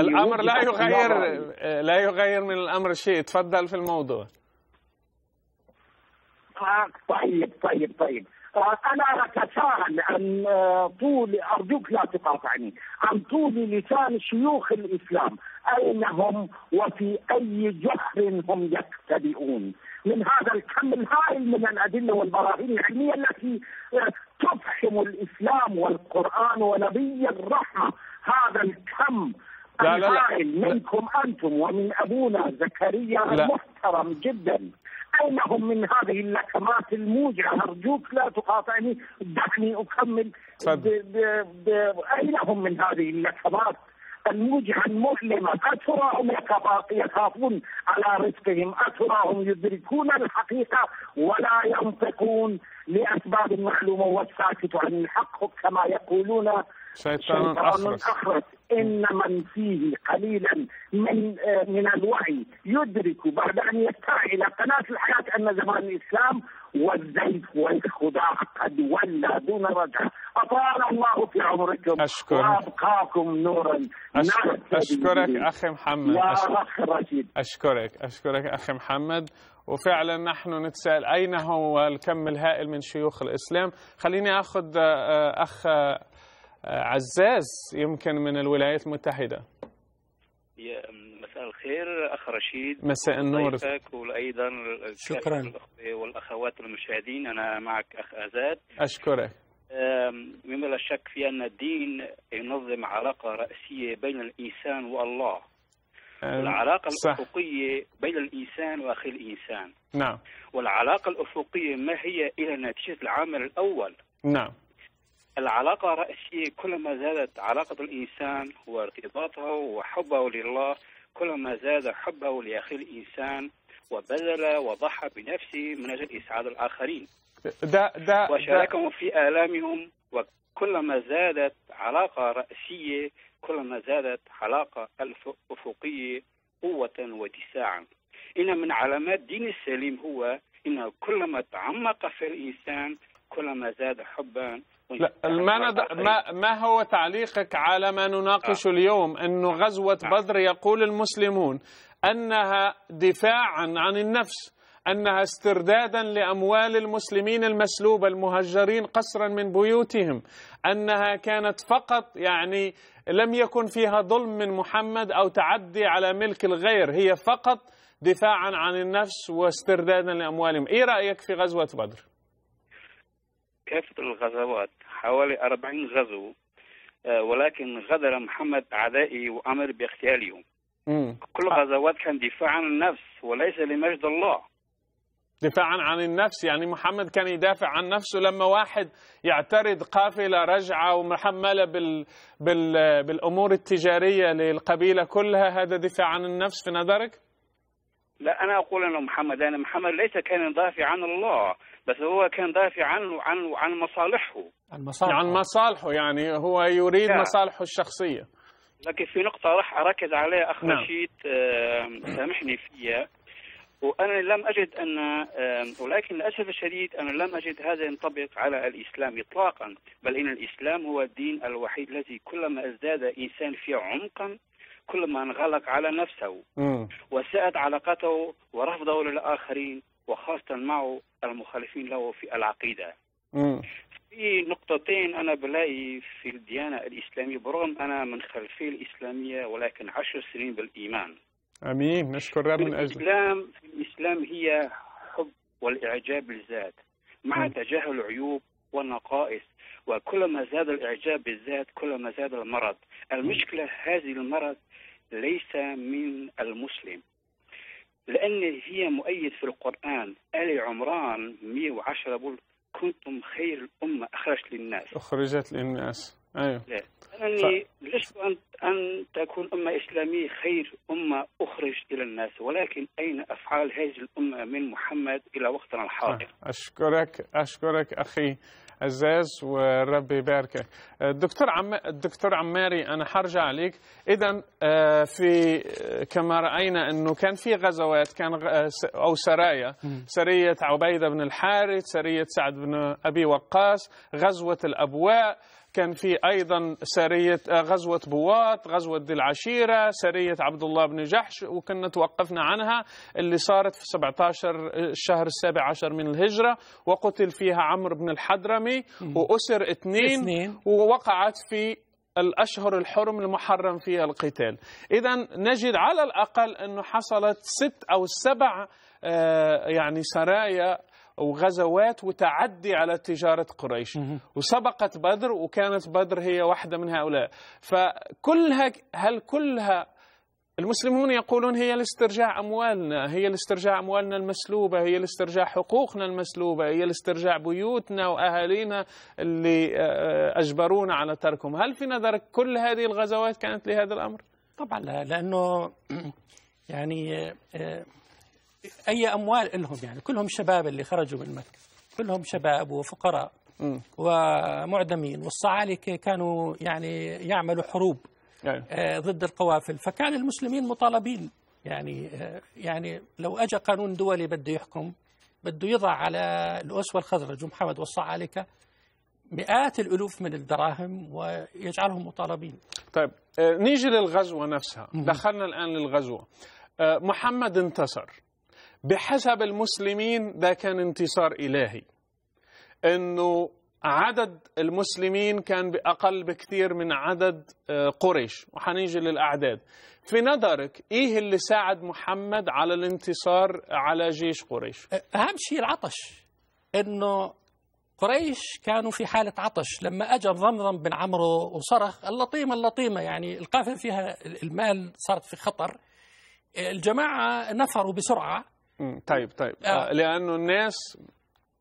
الامر لا يغير آه، لا يغير من الامر شيء تفضل في الموضوع طيب طيب طيب انا اتساءل عن طول ارجوك لا تقاطعني عن طول لسان شيوخ الاسلام اين هم وفي اي جحر هم يختبئون من هذا الكم الهائل من الادله والبراهين العلميه التي تفحم الاسلام والقران ونبي الرحمه هذا الكم لا لا لا منكم انتم ومن ابونا زكريا المحترم جدا اين هم من هذه اللكمات الموجعه ارجوك لا تقاطعني دعني اكمل اين هم من هذه اللكمات موجعا مؤلما اتراهم يخافون على رزقهم اتراهم يدركون الحقيقة ولا ينطقون لأسباب معلومة والساكت عن الحق كما يقولون شيطان أخرس ان من فيه قليلا من آه، من الوعي يدرك بعد ان يستمع الى قناه الحياه ان زمان الاسلام والزيف والخداع قد ولى دون رجع أطال الله في عمركم أشكرك وأبقاكم نورا أشكرك, نعم. أشكرك أخي محمد يا أخ رشيد أشكرك أشكرك أخي محمد وفعلا نحن نتساءل أين هو الكم الهائل من شيوخ الإسلام خليني أخذ آه، آه، أخ عزاز يمكن من الولايات المتحدة مساء الخير أخ رشيد مساء النور وأيضا شكرا والأخوات المشاهدين أنا معك أخ أزاد أشكرك مما لا شك في أن الدين ينظم علاقة راسيه بين الإنسان والله آه، والعلاقة الأفقية بين الإنسان وأخي الإنسان نعم والعلاقة الأفقية ما هي إلى نتيجة العمل الأول نعم العلاقة الرئيسية كلما زادت علاقة الإنسان وارتباطه وحبه لله كلما زاد حبه لأخيه الإنسان وبذل وضحى بنفسه من أجل إسعاد الآخرين ده ده وشاركهم في آلامهم وكلما زادت علاقة رأسية كلما زادت علاقة أفقية قوة واتساعا إن من علامات دين السليم هو إنه كلما تعمق في الإنسان كلما زاد حبا لا ما, ند... ما ما هو تعليقك على ما نناقش آه. اليوم انه غزوه آه. بدر يقول المسلمون انها دفاعا عن النفس انها استردادا لاموال المسلمين المسلوبه المهجرين قسرا من بيوتهم انها كانت فقط يعني لم يكن فيها ظلم من محمد او تعدي على ملك الغير هي فقط دفاعا عن النفس واستردادا لاموالهم ايه رايك في غزوه بدر كافة الغزوات حوالي أربعين غزو آه، ولكن غدر محمد أعدائي وأمر باغتيالهم كل غزوات كان دفاع عن النفس وليس لمجد الله دفاعا عن النفس يعني محمد كان يدافع عن نفسه لما واحد يعترض قافلة رجعة ومحملة بال... بال... بالأمور التجارية للقبيلة كلها هذا دفاع عن النفس في نظرك؟ لا أنا أقول أن محمد أنا محمد ليس كان يدافع عن الله بس هو كان دافع عنه عن عن مصالحه عن مصالحه عن مصالحه يعني هو يريد مصالحه الشخصيه لكن في نقطة راح أركز عليها أخ نعم. رشيد نعم. سامحني فيها وأنا لم أجد أن ولكن للأسف الشديد أنا لم أجد هذا ينطبق على الإسلام إطلاقا بل إن الإسلام هو الدين الوحيد الذي كلما ازداد إنسان فيه عمقا كلما انغلق على نفسه وساءت علاقته ورفضه للآخرين وخاصة معه المخالفين له في العقيدة في نقطتين أنا بلاقي في الديانة الإسلامية برغم أنا من خلفية الإسلامية ولكن عشر سنين بالإيمان أمين نشكر رب من أجل الإسلام في الإسلام هي حب والإعجاب بالذات مع مم. تجاهل العيوب والنقائص وكلما زاد الإعجاب بالذات كلما زاد المرض المشكلة هذه المرض ليس من المسلم لأن هي مؤيد في القرآن آل عمران 110 بول كنتم خير الأمة أخرجت للناس أخرجت للناس أيوه لا أنني ف... يعني لست أن أن تكون أمة إسلامية خير أمة أخرج إلى الناس ولكن أين أفعال هذه الأمة من محمد إلى وقتنا الحاضر أشكرك أشكرك أخي عزاز وربي يباركك دكتور عم... الدكتور عماري انا حرجع عليك اذا آه، في آه، كما راينا انه كان في غزوات كان آه، او سرايا سريه عبيده بن الحارث سريه سعد بن ابي وقاص غزوه الابواء كان في أيضا سرية آه، غزوة بواط غزوة ذي العشيرة سرية عبد الله بن جحش وكنا توقفنا عنها اللي صارت في 17 آه، الشهر السابع عشر من الهجرة وقتل فيها عمرو بن الحضرمي وأسر اثنين, اثنين ووقعت في الأشهر الحرم المحرم فيها القتال إذا نجد على الأقل أنه حصلت ست أو سبع آه، يعني سرايا وغزوات وتعدي على تجارة قريش وسبقت بدر وكانت بدر هي واحدة من هؤلاء فكلها هل كلها المسلمون يقولون هي لاسترجاع أموالنا هي لاسترجاع أموالنا المسلوبة هي لاسترجاع حقوقنا المسلوبة هي لاسترجاع بيوتنا وأهالينا اللي آه، آه، أجبرونا على تركهم هل في نظرك كل هذه الغزوات كانت لهذا الأمر؟ طبعا لا لأنه يعني آه، اي اموال لهم يعني كلهم شباب اللي خرجوا من مكه كلهم شباب وفقراء ومعدمين والصعالكه كانوا يعني يعملوا حروب يعني. ضد القوافل فكان المسلمين مطالبين يعني آه، يعني لو اجى قانون دولي بده يحكم بده يضع على الاسوه الخزرج ومحمد والصعالكه مئات الالوف من الدراهم ويجعلهم مطالبين. طيب آه، نيجي للغزوه نفسها، دخلنا الان للغزوه. محمد انتصر بحسب المسلمين ده كان انتصار إلهي أنه عدد المسلمين كان بأقل بكثير من عدد آه، قريش وحنيجي للأعداد في نظرك إيه اللي ساعد محمد على الانتصار على جيش قريش؟ آه، أهم شيء العطش أنه قريش كانوا في حالة عطش لما أجى ضمضم بن عمرو وصرخ اللطيمة اللطيمة يعني القافلة فيها المال صارت في خطر آه، الجماعة نفروا بسرعة طيب طيب آه. آه، لانه الناس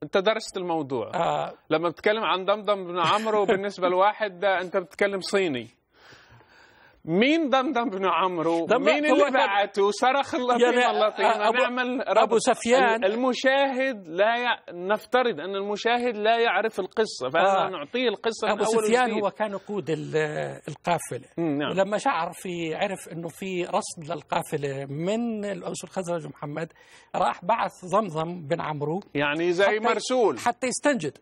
انت درست الموضوع آه. لما بتتكلم عن دمدم بن عمرو بالنسبه لواحد ده انت بتتكلم صيني مين دمدم بن عمرو مين اللي بعته صرخ اللطيف يعني اللطيم أبو نعمل أبو سفيان المشاهد لا ي... نفترض أن المشاهد لا يعرف القصة فأنا آه نعطيه القصة أبو من أول سفيان هو كان يقود القافلة نعم. ولما شعر في عرف أنه في رصد للقافلة من الأوس الخزرج محمد راح بعث زمزم بن عمرو يعني زي حتى مرسول حتى يستنجد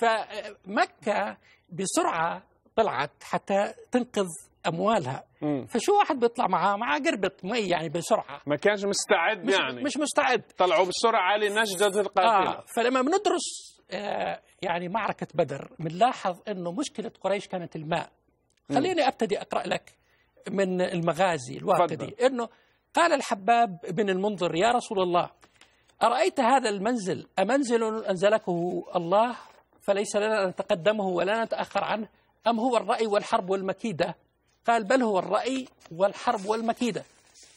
فمكة بسرعة طلعت حتى تنقذ اموالها مم. فشو واحد بيطلع معاه معاه قربة مي يعني بسرعه ما كانش مستعد مش يعني مش مستعد طلعوا بسرعه لنجدد القافله آه فلما بندرس آه يعني معركه بدر بنلاحظ انه مشكله قريش كانت الماء خليني ابتدي اقرا لك من المغازي الواقدي انه قال الحباب بن المنذر يا رسول الله أرأيت هذا المنزل أمنزل أنزلكه الله فليس لنا أن نتقدمه ولا نتأخر عنه أم هو الرأي والحرب والمكيدة قال بل هو الرأي والحرب والمكيدة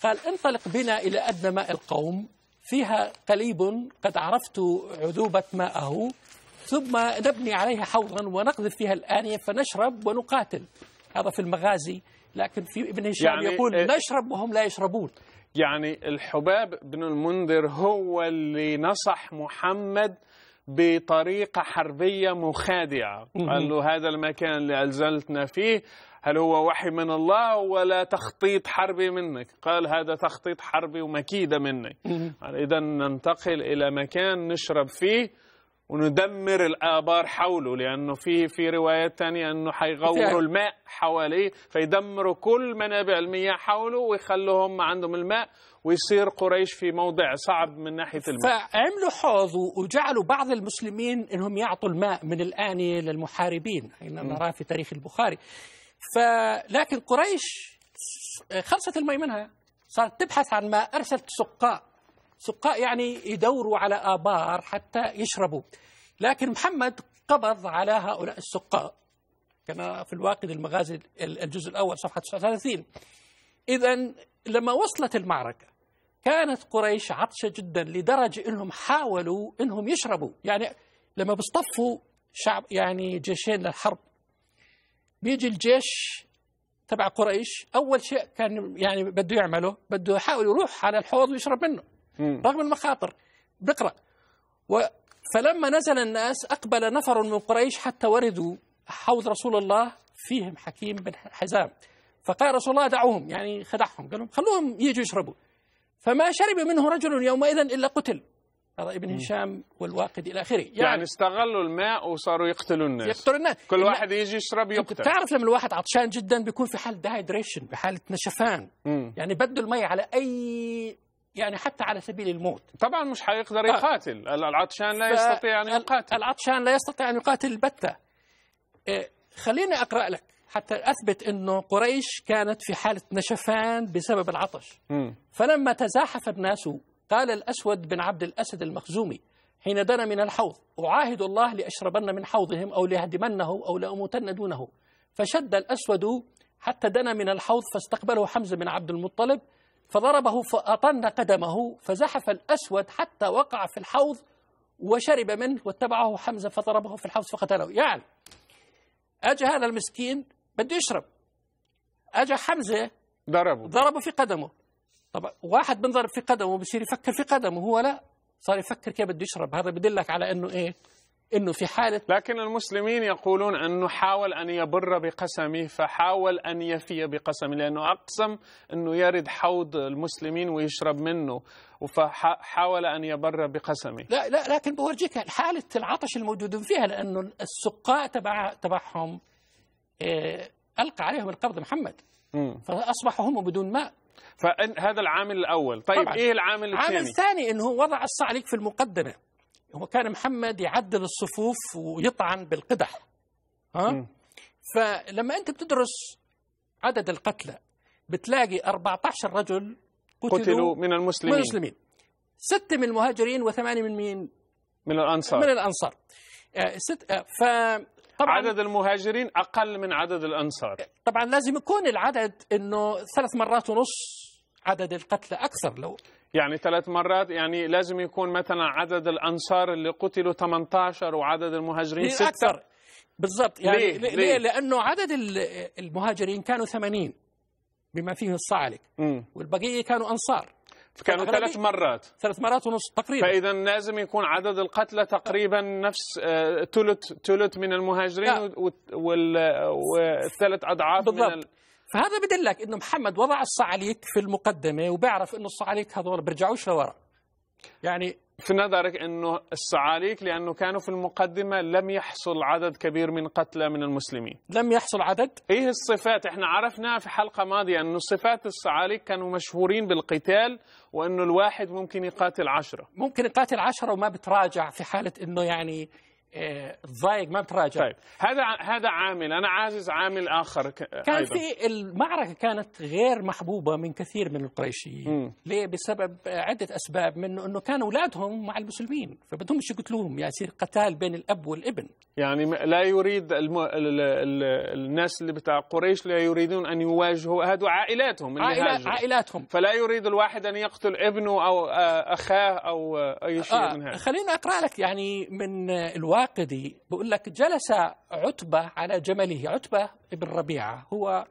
قال انطلق بنا إلى أدنى ماء القوم فيها قليب قد عرفت عذوبة ماءه ثم نبني عليها حوضا ونقذف فيها الآنية فنشرب ونقاتل هذا في المغازي لكن في ابن هشام يعني يقول إيه نشرب وهم لا يشربون يعني الحباب بن المنذر هو اللي نصح محمد بطريقة حربية مخادعة قال له هذا المكان اللي ألزلتنا فيه هل هو وحي من الله ولا تخطيط حربي منك قال هذا تخطيط حربي ومكيدة مني إذا ننتقل إلى مكان نشرب فيه وندمر الآبار حوله لأنه في في روايات تانية أنه حيغوروا الماء حواليه فيدمروا كل منابع المياه حوله ويخلوهم ما عندهم الماء ويصير قريش في موضع صعب من ناحية الماء فعملوا حوض وجعلوا بعض المسلمين أنهم يعطوا الماء من الآن للمحاربين حين نراه في تاريخ البخاري فلكن قريش خلصت المي منها صارت تبحث عن ماء أرسلت سقاء سقاء يعني يدوروا على آبار حتى يشربوا لكن محمد قبض على هؤلاء السقاء كما في الواقد المغازي الجزء الأول صفحة 39 إذا لما وصلت المعركة كانت قريش عطشة جدا لدرجة أنهم حاولوا أنهم يشربوا يعني لما بيصطفوا شعب يعني جيشين للحرب بيجي الجيش تبع قريش اول شيء كان يعني بده يعمله بده يحاول يروح على الحوض ويشرب منه مم. رغم المخاطر بقرا و فلما نزل الناس اقبل نفر من قريش حتى وردوا حوض رسول الله فيهم حكيم بن حزام فقال رسول الله دعوهم يعني خدعهم قال لهم خلوهم يجوا يشربوا فما شرب منه رجل يومئذ الا قتل ابن هشام والواقد الى اخره يعني, يعني استغلوا الماء وصاروا يقتلوا الناس يقتلوا الناس كل واحد يجي يشرب يقتل تعرف لما الواحد عطشان جدا بيكون في حاله دايدريشن بحاله نشفان مم. يعني بدوا المي على اي يعني حتى على سبيل الموت طبعا مش حيقدر طيب. يقاتل آه. العطشان لا يستطيع ان يقاتل العطشان لا يستطيع ان يقاتل البته إيه، خليني اقرا لك حتى اثبت انه قريش كانت في حاله نشفان بسبب العطش مم. فلما تزاحف الناس قال الأسود بن عبد الأسد المخزومي حين دنا من الحوض أعاهد الله لأشربن من حوضهم أو لأهدمنه أو لأموتن دونه فشد الأسود حتى دنا من الحوض فاستقبله حمزة بن عبد المطلب فضربه فأطن قدمه فزحف الأسود حتى وقع في الحوض وشرب منه واتبعه حمزة فضربه في الحوض فقتله يعني أجى هذا المسكين بده يشرب أجى حمزة ضربه ضربه في قدمه طبعا واحد بنضرب في قدمه بصير يفكر في قدمه هو لا صار يفكر كيف بده يشرب هذا بدلك على انه ايه انه في حاله لكن المسلمين يقولون انه حاول ان يبر بقسمه فحاول ان يفي بقسمه لانه اقسم انه يرد حوض المسلمين ويشرب منه فحاول ان يبر بقسمه لا لا لكن بورجيك حاله العطش الموجودين فيها لانه السقاء تبع تبعهم إيه، القى عليهم القبض محمد م. فاصبحوا هم بدون ماء فهذا العامل الاول طيب طبعًا. ايه العامل الثاني العامل الثاني انه وضع الصعليك في المقدمه هو كان محمد يعدل الصفوف ويطعن بالقدح ها م. فلما انت بتدرس عدد القتلى بتلاقي 14 رجل قتلوا, قتلوا من المسلمين من المسلمين ستة من المهاجرين وثمانية من مين؟ من الأنصار من الأنصار آه، ست آه، ف طبعا عدد المهاجرين اقل من عدد الانصار طبعا لازم يكون العدد انه ثلاث مرات ونص عدد القتلى اكثر لو يعني ثلاث مرات يعني لازم يكون مثلا عدد الانصار اللي قتلوا 18 وعدد المهاجرين ليه ستة أكثر بالضبط يعني ليه؟ ليه؟ ليه؟ لانه عدد المهاجرين كانوا 80 بما فيه الصاعلك والبقيه كانوا انصار كانوا ثلاث مرات ثلاث مرات ونص تقريبا فاذا لازم يكون عدد القتلى تقريبا نفس آه، ثلث ثلث من المهاجرين والثلاث اضعاف بالضبط. من ال... فهذا بدلك انه محمد وضع الصعاليك في المقدمه وبيعرف انه الصعاليك هذول بيرجعوش لورا يعني في نظرك أنه الصعاليك لأنه كانوا في المقدمة لم يحصل عدد كبير من قتلى من المسلمين لم يحصل عدد؟ إيه الصفات إحنا عرفناها في حلقة ماضية أنه صفات الصعاليك كانوا مشهورين بالقتال وأنه الواحد ممكن يقاتل عشرة ممكن يقاتل عشرة وما بتراجع في حالة أنه يعني تضايق ما بتراجع طيب هذا هذا عامل انا عازز عامل اخر ك... كان أيضا. في المعركه كانت غير محبوبه من كثير من القريشيين ليه بسبب عده اسباب منه انه كانوا اولادهم مع المسلمين فبدهم يقتلوهم يعني يصير قتال بين الاب والابن يعني لا يريد الم... ال... ال... الناس اللي بتاع قريش لا يريدون ان يواجهوا هذو عائلاتهم اللي عائلات... عائلاتهم فلا يريد الواحد ان يقتل ابنه او آه، اخاه او آه، اي شيء آه. من هذا خليني اقرا لك يعني من الواقع الواقدي بقول لك جلس عتبة على جمله عتبة ابن ربيعة هو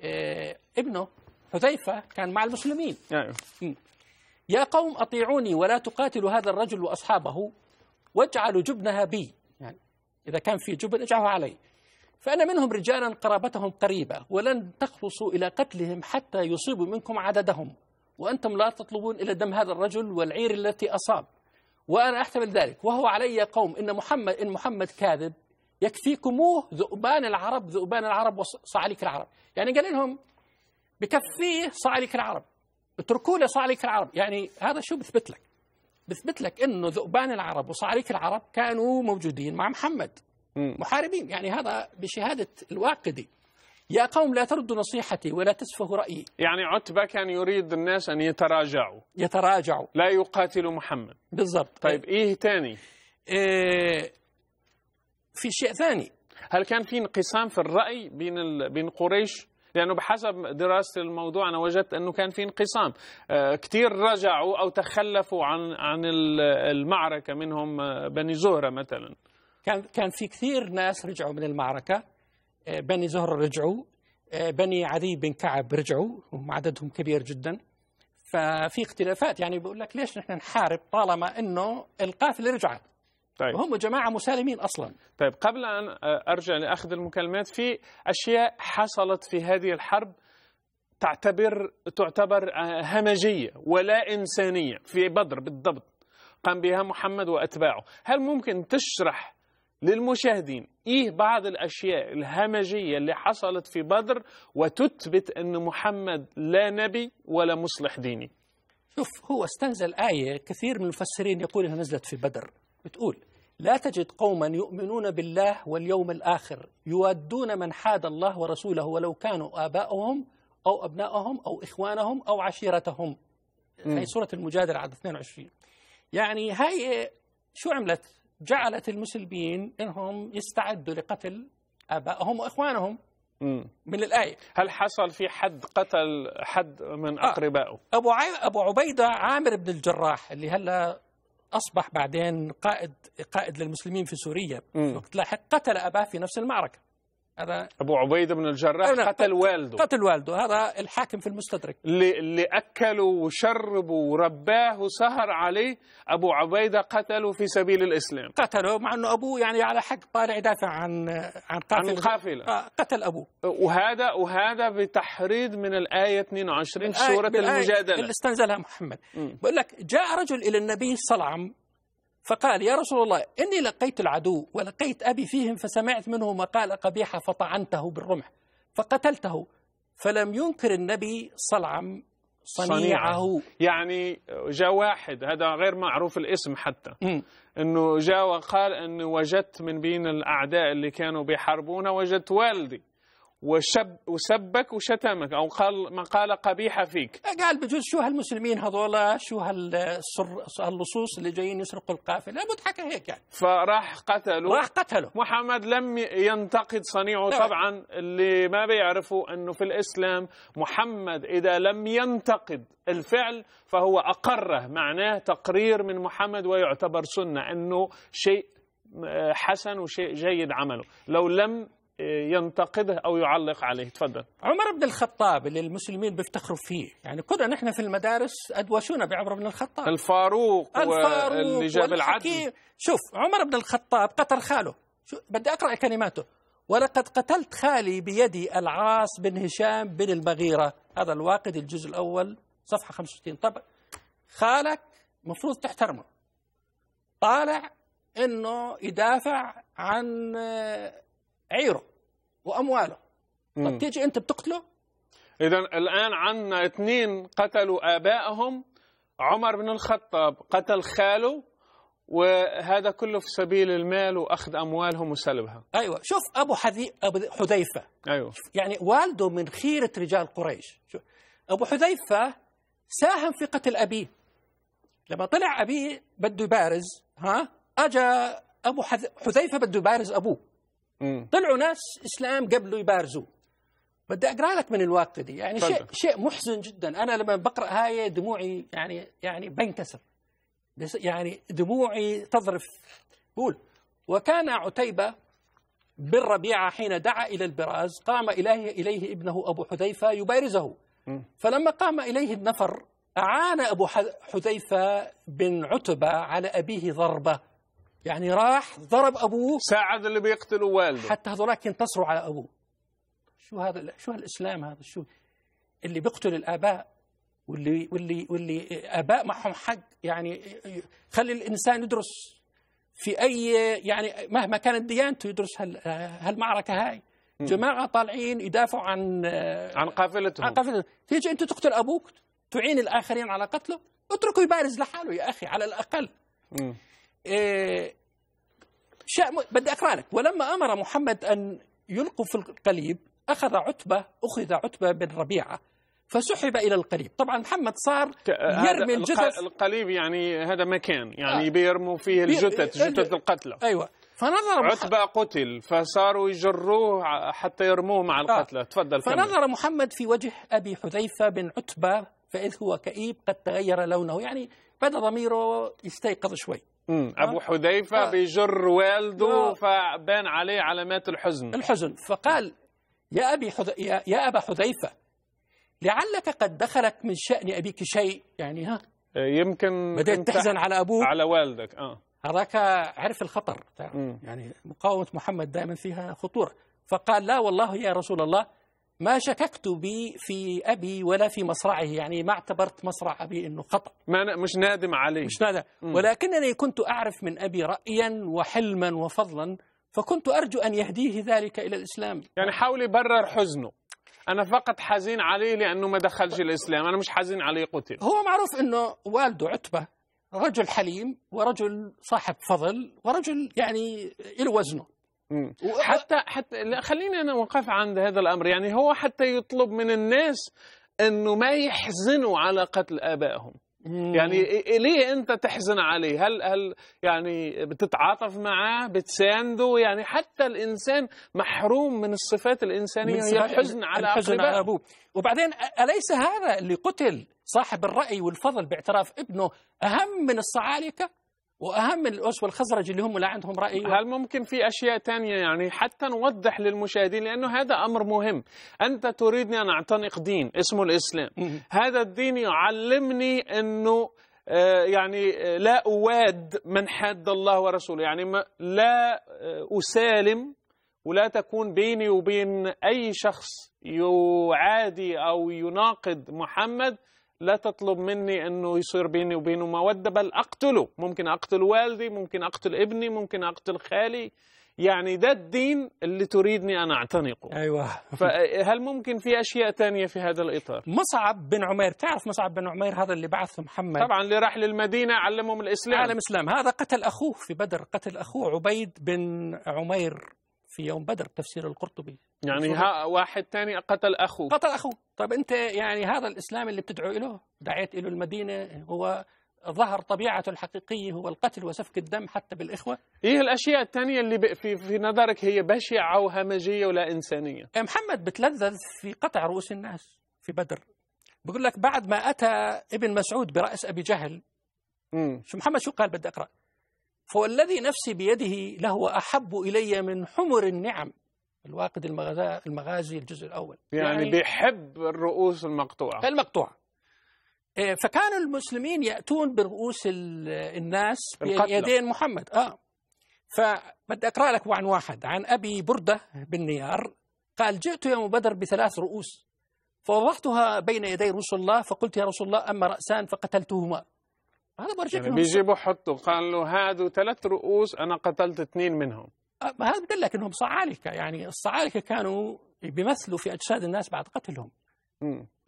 آه، ابنه حذيفة كان مع المسلمين أيوه. يا قوم أطيعوني ولا تقاتلوا هذا الرجل وأصحابه واجعلوا جبنها بي يعني إذا كان في جبن اجعله علي فأنا منهم رجالا قرابتهم قريبة ولن تخلصوا إلى قتلهم حتى يصيبوا منكم عددهم وأنتم لا تطلبون إلى دم هذا الرجل والعير التي أصاب وأنا أحتمل ذلك وهو علي قوم إن محمد إن محمد كاذب يكفيكموه ذؤبان العرب ذؤبان العرب وصعاليك العرب يعني قال لهم بكفيه صعاليك العرب اتركوا له صعاليك العرب يعني هذا شو بثبت لك بثبت لك انه ذؤبان العرب وصعاليك العرب كانوا موجودين مع محمد محاربين يعني هذا بشهاده الواقدي يا قوم لا تردوا نصيحتي ولا تسفهوا رأيي يعني عتبة كان يريد الناس أن يتراجعوا يتراجعوا لا يقاتلوا محمد بالضبط طيب إيه تاني إيه في شيء ثاني هل كان في انقسام في الرأي بين ال... بين قريش لأنه بحسب دراسة الموضوع أنا وجدت أنه كان في انقسام آه، كثير رجعوا أو تخلفوا عن عن المعركة منهم آه، بني زهرة مثلا كان كان في كثير ناس رجعوا من المعركة آه، بني زهرة رجعوا آه، بني عدي بن كعب رجعوا هم عددهم كبير جدا ففي اختلافات يعني بقول لك ليش نحن نحارب طالما انه القافله رجعت طيب. وهم جماعة مسالمين أصلا طيب قبل أن أرجع لأخذ المكالمات في أشياء حصلت في هذه الحرب تعتبر تعتبر آه، همجية ولا إنسانية في بدر بالضبط قام بها محمد وأتباعه هل ممكن تشرح للمشاهدين إيه بعض الأشياء الهمجية اللي حصلت في بدر وتثبت أن محمد لا نبي ولا مصلح ديني شوف هو استنزل آية كثير من المفسرين يقول أنها نزلت في بدر بتقول لا تجد قوما يؤمنون بالله واليوم الآخر يوادون من حاد الله ورسوله ولو كانوا آباؤهم أو أبنائهم أو إخوانهم أو عشيرتهم هي سورة المجادلة عدد 22 يعني هاي شو عملت جعلت المسلمين انهم يستعدوا لقتل ابائهم واخوانهم مم. من الايه هل حصل في حد قتل حد من آه. اقربائه آه. ابو عي... ابو عبيده عامر بن الجراح اللي هلا اصبح بعدين قائد قائد للمسلمين في سوريا مم. وقت لاحق قتل اباه في نفس المعركه هذا أبو عبيد بن الجراح قتل والده قتل والده هذا الحاكم في المستدرك اللي, اللي أكله وشربه ورباه وسهر عليه أبو عبيدة قتله في سبيل الإسلام قتله مع أنه أبوه يعني على حق طالع يدافع عن عن قافلة, عن قافلة. آه، قتل أبوه وهذا وهذا بتحريض من الآية 22 سورة المجادلة اللي استنزلها محمد بقول لك جاء رجل إلى النبي صلى الله عليه وسلم فقال يا رسول الله إني لقيت العدو ولقيت أبي فيهم فسمعت منه مقالة قبيحة فطعنته بالرمح فقتلته فلم ينكر النبي صلعم صنيعه يعني جاء واحد هذا غير معروف الاسم حتى انه جاء وقال انه وجدت من بين الاعداء اللي كانوا بيحاربونا وجدت والدي وشب وسبك وشتمك او قال مقاله قبيحه فيك قال بجوز شو هالمسلمين هذولا شو هاللصوص اللي جايين يسرقوا القافله مضحكه هيك يعني فراح قتله راح قتله محمد لم ينتقد صنيعه لا. طبعا اللي ما بيعرفوا انه في الاسلام محمد اذا لم ينتقد الفعل فهو اقره معناه تقرير من محمد ويعتبر سنه انه شيء آه، حسن وشيء جيد عمله لو لم ينتقده او يعلق عليه تفضل عمر بن الخطاب اللي المسلمين بيفتخروا فيه يعني كنا نحن في المدارس ادوشونا بعمر بن الخطاب الفاروق, الفاروق اللي جاب العدل شوف عمر بن الخطاب قتل خاله بدي اقرا كلماته ولقد قتلت خالي بيدي العاص بن هشام بن المغيره هذا الواقد الجزء الاول صفحه 65 طب خالك مفروض تحترمه طالع انه يدافع عن عيره وامواله طب تيجي انت بتقتله اذا الان عندنا اثنين قتلوا ابائهم عمر بن الخطاب قتل خاله وهذا كله في سبيل المال واخذ اموالهم وسلبها ايوه شوف ابو حذي... ابو حذيفه ايوه يعني والده من خيره رجال قريش شوف. ابو حذيفه ساهم في قتل ابيه لما طلع ابيه بده يبارز ها اجى ابو حذ... حذيفه بده يبارز ابوه مم. طلعوا ناس اسلام قبله يبارزوا بدي اقرا لك من الواقدي يعني شيء شيء محزن جدا انا لما بقرا هاي دموعي يعني يعني بنكسر يعني دموعي تضرب قول وكان عتيبه بن ربيعه حين دعا الى البراز قام اليه اليه ابنه ابو حذيفه يبارزه فلما قام اليه النفر اعان ابو حذيفه بن عتبه على ابيه ضربه يعني راح ضرب أبوه ساعد اللي بيقتلوا والده حتى هذولاك ينتصروا على أبوه شو هذا شو هالإسلام هذا شو اللي بيقتل الآباء واللي واللي واللي اباء معهم حق يعني خلي الانسان يدرس في اي يعني مهما كانت ديانته يدرس هال هالمعركه هاي جماعه طالعين يدافعوا عن عن قافلتهم عن قافلتهم تيجي انت تقتل ابوك تعين الاخرين على قتله اتركه يبارز لحاله يا اخي على الاقل إيه، بدي أقرأ لك ولما أمر محمد أن يلقوا في القليب أخذ عتبة أخذ عتبة بن ربيعة فسحب الى القليب طبعا محمد صار آه، يرمي الجثث القليب يعني هذا مكان يعني آه. بيرموا فيه الجثث إيه، جثث إيه. القتلى ايوه فنظر عتبة قتل فصاروا يجروه حتى يرموه مع آه. القتلى آه. تفضل فنظر كمل. محمد في وجه ابي حذيفه بن عتبه فاذ هو كئيب قد تغير لونه يعني بدا ضميره يستيقظ شوي مم. ابو حذيفه ف... بيجر والده فبان عليه علامات الحزن الحزن فقال يا ابي حذ... يا... يا ابا حذيفه لعلك قد دخلت من شان ابيك شيء يعني ها آه، يمكن بدات تحزن على ابوك على والدك اه هذاك عرف الخطر يعني مقاومه محمد دائما فيها خطوره فقال لا والله يا رسول الله ما شككت بي في أبي ولا في مصرعه يعني ما اعتبرت مصرع أبي أنه خطأ ما مش نادم عليه مش نادم مم. ولكنني كنت أعرف من أبي رأيا وحلما وفضلا فكنت أرجو أن يهديه ذلك إلى الإسلام يعني حاول يبرر حزنه أنا فقط حزين عليه لأنه ما دخلش الإسلام أنا مش حزين عليه قتل هو معروف أنه والده عتبة رجل حليم ورجل صاحب فضل ورجل يعني له وزنه حتى حتى لا خليني انا وقف عند هذا الامر يعني هو حتى يطلب من الناس انه ما يحزنوا على قتل ابائهم يعني ليه انت تحزن عليه هل هل يعني بتتعاطف معاه بتسانده يعني حتى الانسان محروم من الصفات الانسانيه من هي الحزن على الحزن على ابوه وبعدين اليس هذا اللي قتل صاحب الراي والفضل باعتراف ابنه اهم من الصعالكه واهم الاسوه والخزرج اللي هم لا عندهم راي هل ممكن في اشياء ثانيه يعني حتى نوضح للمشاهدين لانه هذا امر مهم انت تريدني ان اعتنق دين اسمه الاسلام هذا الدين يعلمني انه آه، يعني آه، لا أواد من حد الله ورسوله يعني لا آه، أسالم ولا تكون بيني وبين أي شخص يعادي أو يناقض محمد لا تطلب مني انه يصير بيني وبينه موده بل اقتله ممكن اقتل والدي ممكن اقتل ابني ممكن اقتل خالي يعني ده الدين اللي تريدني أن أعتنقه أيوة فهل ممكن في أشياء تانية في هذا الإطار مصعب بن عمير تعرف مصعب بن عمير هذا اللي بعث محمد طبعا اللي راح للمدينة علمهم الإسلام علم الإسلام هذا قتل أخوه في بدر قتل أخوه عبيد بن عمير في يوم بدر تفسير القرطبي يعني ها واحد ثاني قتل اخوه قتل اخوه طيب انت يعني هذا الاسلام اللي بتدعو له دعيت له المدينه هو ظهر طبيعته الحقيقية هو القتل وسفك الدم حتى بالإخوة إيه الأشياء الثانية اللي في, في نظرك هي بشعة وهمجية ولا إنسانية إيه، محمد بتلذذ في قطع رؤوس الناس في بدر بقول لك بعد ما أتى ابن مسعود برأس أبي جهل مم. شو محمد شو قال بدي أقرأ فوالذي نفسي بيده لهو أحب إلي من حمر النعم الواقد المغازي الجزء الأول يعني, يعني بيحب الرؤوس المقطوعة المقطوعة إيه، فكان المسلمين يأتون برؤوس الناس بيدين محمد آه فبدي أقرأ لك عن واحد عن أبي بردة بن نيار قال جئت يوم بدر بثلاث رؤوس فوضعتها بين يدي رسول الله فقلت يا رسول الله أما رأسان فقتلتهما هذا برجع يعني بيجيبوا حطوا قالوا هادوا ثلاث رؤوس أنا قتلت اثنين منهم هذا دل انهم صعالكه يعني الصعالكه كانوا بيمثلوا في اجساد الناس بعد قتلهم.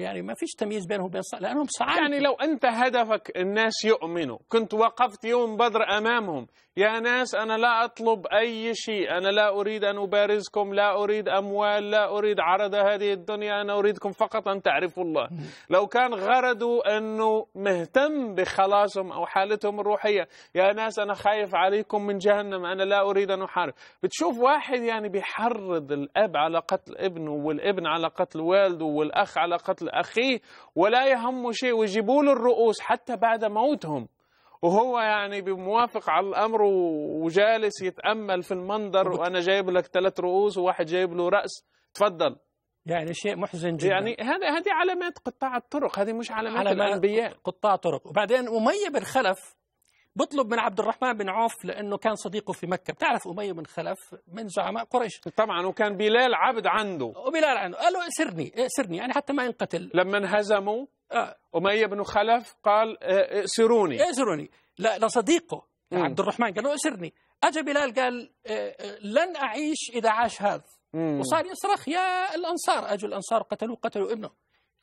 يعني ما فيش تمييز بينهم وبين لانهم صعب يعني لو انت هدفك الناس يؤمنوا كنت وقفت يوم بدر امامهم يا ناس انا لا اطلب اي شيء انا لا اريد ان ابارزكم لا اريد اموال لا اريد عرض هذه الدنيا انا اريدكم فقط ان تعرفوا الله لو كان غرضه انه مهتم بخلاصهم او حالتهم الروحيه يا ناس انا خايف عليكم من جهنم انا لا اريد ان احارب بتشوف واحد يعني بيحرض الاب على قتل ابنه والابن على قتل والده والاخ على قتل أخيه ولا يهمه شيء ويجيبوا له الرؤوس حتى بعد موتهم وهو يعني بموافق على الأمر وجالس يتأمل في المنظر وأنا جايب لك ثلاث رؤوس وواحد جايب له رأس تفضل يعني شيء محزن جدا يعني هذه هذه علامات قطاع الطرق هذه مش علامات, علامات الانبياء قطاع طرق وبعدين اميه بن خلف بطلب من عبد الرحمن بن عوف لانه كان صديقه في مكه بتعرف اميه بن خلف من زعماء قريش طبعا وكان بلال عبد عنده وبلال عنده قال له اسرني اسرني يعني حتى ما ينقتل لما انهزموا آه. اميه بن خلف قال آه، آه، اسروني اسروني لا لصديقه مم. عبد الرحمن قال له اسرني اجى بلال قال آه، لن اعيش اذا عاش هذا وصار يصرخ يا الانصار اجوا الانصار قتلوا قتلوا ابنه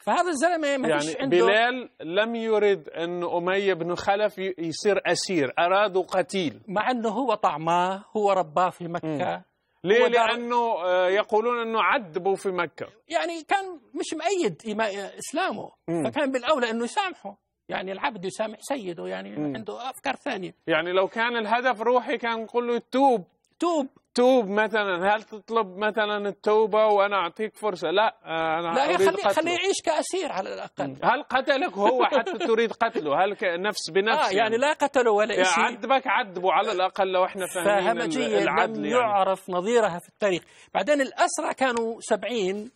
فهذا الزلمه ما يعني عنده بلال لم يرد ان اميه بن خلف يصير اسير أرادوا قتيل مع انه هو طعماه هو رباه في مكه ليه؟ لانه آه، يقولون انه عذبوا في مكه يعني كان مش مؤيد اسلامه م. فكان بالاولى انه يسامحه يعني العبد يسامح سيده يعني م. عنده افكار ثانيه يعني لو كان الهدف روحي كان نقول له توب توب توب مثلا هل تطلب مثلا التوبه وانا اعطيك فرصه لا انا لا اريد خلي خليه يعيش كاسير على الاقل هل قتلك هو حتى تريد قتله هل نفس بنفس آه يعني, يعني لا قتله ولا شيء عذبك عذبه على الاقل لو احنا فاهمين فهمجيه العدل لم يعني. يعرف نظيرها في التاريخ بعدين الاسرى كانوا 70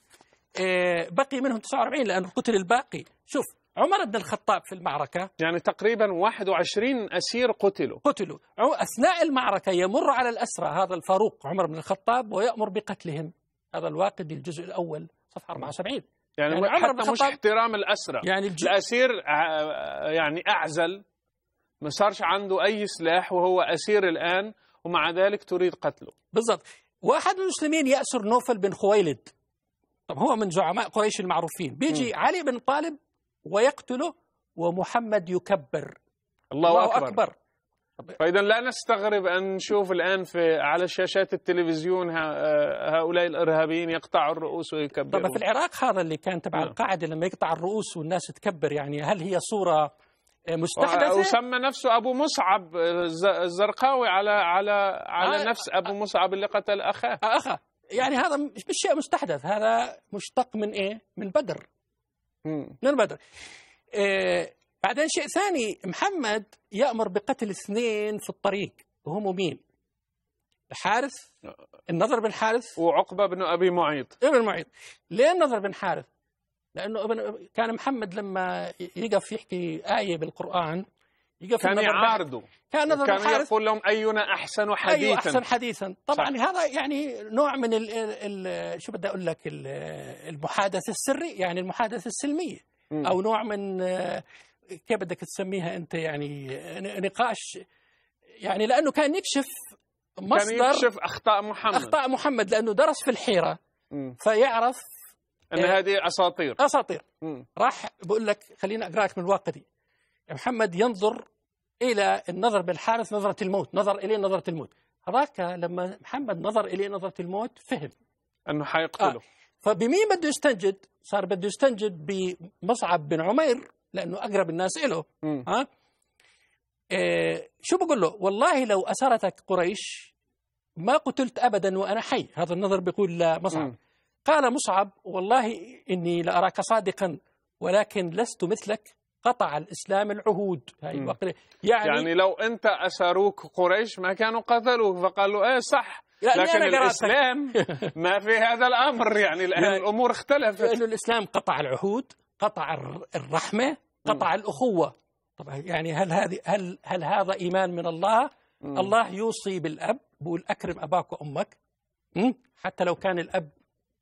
آه، بقي منهم 49 لانه قتل الباقي شوف عمر بن الخطاب في المعركة يعني تقريبا 21 أسير قتلوا قتلوا أثناء المعركة يمر على الأسرى هذا الفاروق عمر بن الخطاب ويأمر بقتلهم هذا الواقد الجزء الأول صفحة 74 يعني, يعني عمر حتى مش احترام الأسرى يعني الج... الأسير آه، آه، يعني أعزل ما صارش عنده أي سلاح وهو أسير الآن ومع ذلك تريد قتله بالضبط واحد من المسلمين يأسر نوفل بن خويلد طب هو من زعماء قريش المعروفين بيجي م. علي بن طالب ويقتله ومحمد يكبر الله, الله أكبر, أكبر. فإذا لا نستغرب أن نشوف الآن في على شاشات التلفزيون هؤلاء الإرهابيين يقطعوا الرؤوس ويكبروا طب في العراق هذا اللي كان تبع نعم. القاعدة لما يقطع الرؤوس والناس تكبر يعني هل هي صورة آه، آه، مستحدثة وسمى نفسه أبو مصعب الزرقاوي على على على آه نفس أبو مصعب اللي قتل أخاه آه، أخاه يعني هذا مش شيء مستحدث هذا مشتق من إيه من بدر من آه بعدين شيء ثاني محمد يأمر بقتل اثنين في الطريق وهم مين؟ الحارث آه. النضر بن حارث وعقبة بن أبي معيط ابن معيط ليه النضر بن حارث؟ لأنه ابن كان محمد لما يقف يحكي آية بالقرآن كان يعارضوا كان كان الحارس يقول لهم أينا أحسن أيوة، حديثا أيوة أحسن حديثا طبعا صح. هذا يعني نوع من الـ الـ شو بدي أقول لك المحادثة السرية يعني المحادثة السلمية أو نوع من كيف بدك تسميها أنت يعني نقاش يعني لأنه كان يكشف مصدر كان يكشف أخطاء محمد أخطاء محمد لأنه درس في الحيرة مم. فيعرف ان آه، هذه اساطير اساطير مم. راح بقول لك خليني اقرا لك من الواقدي محمد ينظر إلى النظر بالحارث نظرة الموت نظر إليه نظرة الموت هذاك لما محمد نظر إليه نظرة الموت فهم أنه حيقتله آه. فبمين بده يستنجد صار بده يستنجد بمصعب بن عمير لأنه أقرب الناس له ها آه؟ إيه شو بقول له والله لو أسرتك قريش ما قتلت أبدا وأنا حي هذا النظر بيقول لمصعب قال مصعب والله إني لأراك صادقا ولكن لست مثلك قطع الإسلام العهود هاي يعني, يعني لو أنت أسروك قريش ما كانوا قتلوك فقالوا إيه صح لكن الإسلام ما في هذا الأمر يعني الآن الأمور اختلفت لأنه الإسلام قطع العهود قطع الرحمة قطع الأخوة طبعا يعني هل هذه هل هل هذا إيمان من الله؟ الله يوصي بالأب بقول أكرم أباك وأمك حتى لو كان الأب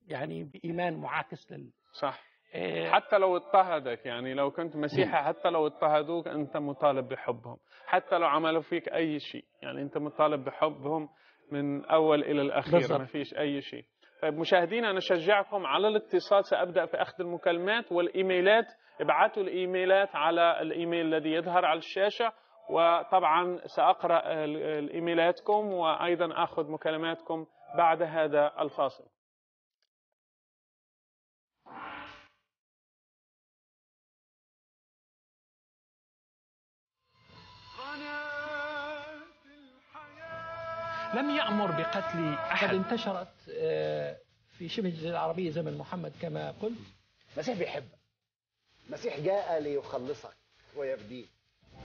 يعني بإيمان معاكس لل صح إيه. حتى لو اضطهدك يعني لو كنت مسيحي حتى لو اضطهدوك انت مطالب بحبهم حتى لو عملوا فيك اي شيء يعني انت مطالب بحبهم من اول الى الاخير ما فيش اي شيء طيب مشاهدينا انا اشجعكم على الاتصال سابدا في اخذ المكالمات والايميلات ابعثوا الايميلات على الايميل الذي يظهر على الشاشه وطبعا ساقرا الايميلاتكم وايضا اخذ مكالماتكم بعد هذا الفاصل لم يأمر بقتل أحد قد انتشرت آه، في شبه الجزيرة العربية زمن محمد كما قلت المسيح بيحبك المسيح جاء ليخلصك ويفديك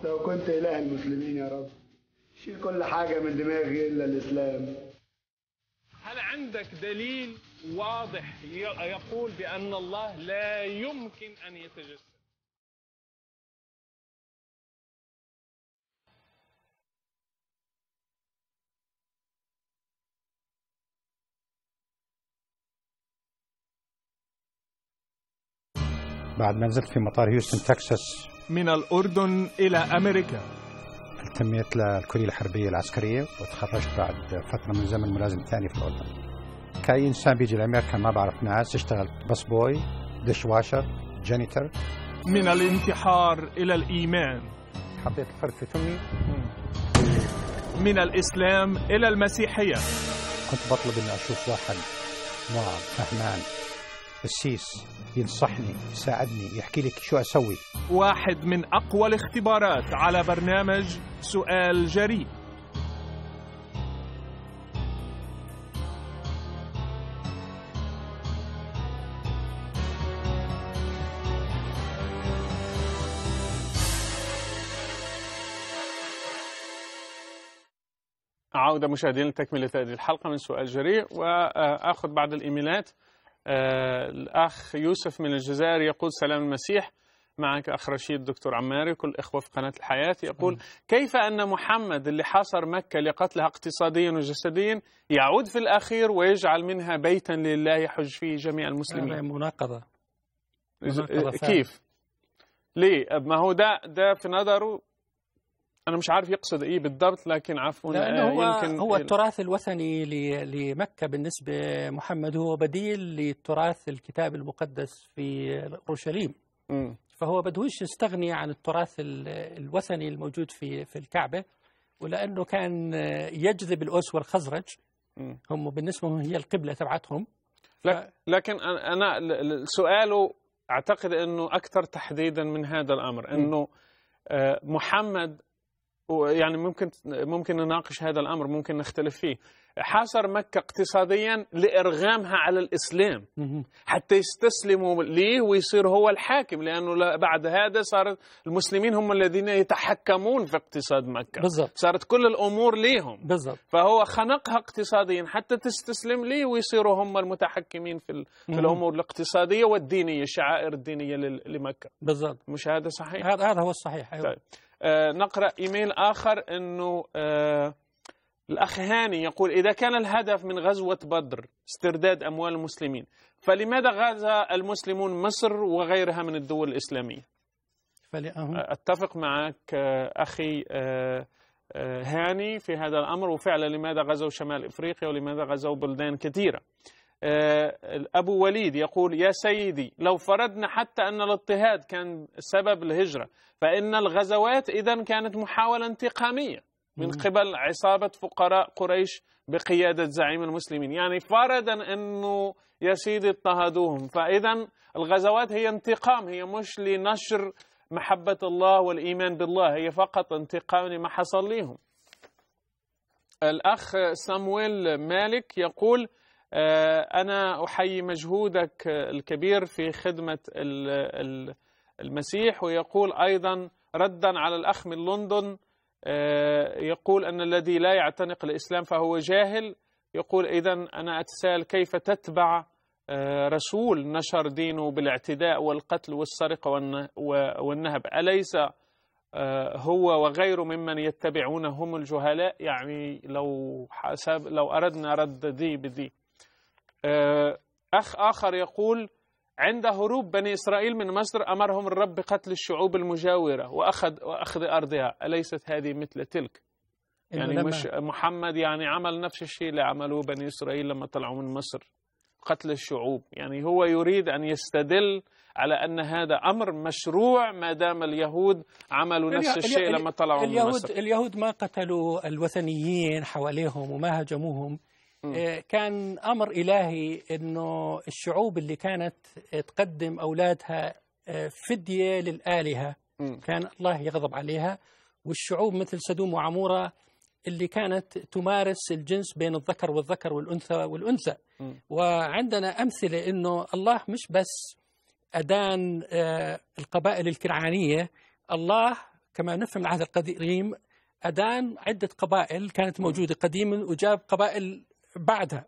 لو كنت إله المسلمين يا رب شيل كل حاجة من دماغي إلا الإسلام هل عندك دليل واضح يقول بأن الله لا يمكن أن يتجسد بعد ما نزلت في مطار هيوستن تكساس من الأردن إلى أمريكا التميت للكلية الحربية العسكرية وتخرجت بعد فترة من زمن ملازم ثاني في الأردن كأي إنسان بيجي لأمريكا ما بعرف ناس اشتغلت بس بوي ديش واشر جانيتر من الانتحار إلى الإيمان حبيت الفرد في تمي من الإسلام إلى المسيحية كنت بطلب أن أشوف واحد واعظ فهمان قسيس ينصحني يساعدني يحكي لك شو أسوي واحد من أقوى الاختبارات على برنامج سؤال جريء عودة مشاهدينا لتكملة هذه الحلقة من سؤال جريء وآخذ بعض الإيميلات آه، الأخ يوسف من الجزائر يقول سلام المسيح معك أخ رشيد دكتور عماري كل إخوة في قناة الحياة يقول كيف أن محمد اللي حاصر مكة لقتلها اقتصاديا وجسديا يعود في الأخير ويجعل منها بيتا لله يحج فيه جميع المسلمين مناقضة, مناقضة كيف ليه ما هو ده ده في نظره انا مش عارف يقصد ايه بالضبط لكن عفوا لانه آه، هو يمكن هو التراث الوثني لمكه بالنسبه محمد هو بديل لتراث الكتاب المقدس في اورشليم فهو بدهوش يستغني عن التراث الوثني الموجود في في الكعبه ولانه كان آه، يجذب الاوس والخزرج هم بالنسبه لهم هي القبله تبعتهم ف... لكن انا سؤاله اعتقد انه اكثر تحديدا من هذا الامر انه آه، محمد ويعني ممكن ممكن نناقش هذا الامر ممكن نختلف فيه حاصر مكه اقتصاديا لارغامها على الاسلام حتى يستسلموا ليه ويصير هو الحاكم لانه بعد هذا صارت المسلمين هم الذين يتحكمون في اقتصاد مكه بالزبط. صارت كل الامور ليهم بالزبط. فهو خنقها اقتصاديا حتى تستسلم ليه ويصيروا هم المتحكمين في, في الامور الاقتصاديه والدينيه الشعائر الدينيه لمكه بالضبط مش هذا صحيح هذا هو الصحيح أيوة. طيب. آه، نقرأ إيميل آخر أنه آه، الأخ هاني يقول إذا كان الهدف من غزوة بدر استرداد أموال المسلمين فلماذا غزا المسلمون مصر وغيرها من الدول الإسلامية آه، أتفق معك أخي هاني في هذا الأمر وفعلا لماذا غزوا شمال إفريقيا ولماذا غزوا بلدان كثيرة آه، أبو وليد يقول يا سيدي لو فرضنا حتى أن الاضطهاد كان سبب الهجرة فإن الغزوات إذا كانت محاولة انتقامية من قبل عصابة فقراء قريش بقيادة زعيم المسلمين يعني فرضا أنه يا سيدي اضطهدوهم فإذا الغزوات هي انتقام هي مش لنشر محبة الله والإيمان بالله هي فقط انتقام لما حصل لهم الأخ سامويل مالك يقول آه، أنا أحيي مجهودك الكبير في خدمة المسيح ويقول أيضا ردا على الأخ من لندن آه، يقول أن الذي لا يعتنق الإسلام فهو جاهل يقول إذا أنا أتساءل كيف تتبع آه، رسول نشر دينه بالاعتداء والقتل والسرقة والنهب أليس هو وغيره ممن يتبعون هم الجهلاء يعني لو حسب لو أردنا رد دي بدي آه، أخ آخر يقول عند هروب بني إسرائيل من مصر أمرهم الرب بقتل الشعوب المجاورة وأخذ, وأخذ أرضها أليست هذه مثل تلك يعني مش محمد يعني عمل نفس الشيء اللي عملوه بني إسرائيل لما طلعوا من مصر قتل الشعوب يعني هو يريد أن يستدل على أن هذا أمر مشروع ما دام اليهود عملوا نفس الشيء لما طلعوا من مصر اليهود, اليهود ما قتلوا الوثنيين حواليهم وما هجموهم آه، كان امر الهي انه الشعوب اللي كانت تقدم اولادها آه، فديه للالهه كان الله يغضب عليها والشعوب مثل سدوم وعموره اللي كانت تمارس الجنس بين الذكر والذكر والانثى والانثى وعندنا امثله انه الله مش بس ادان آه، القبائل الكنعانيه الله كما نفهم العهد القديم أدان عدة قبائل كانت موجودة قديما وجاب قبائل بعدها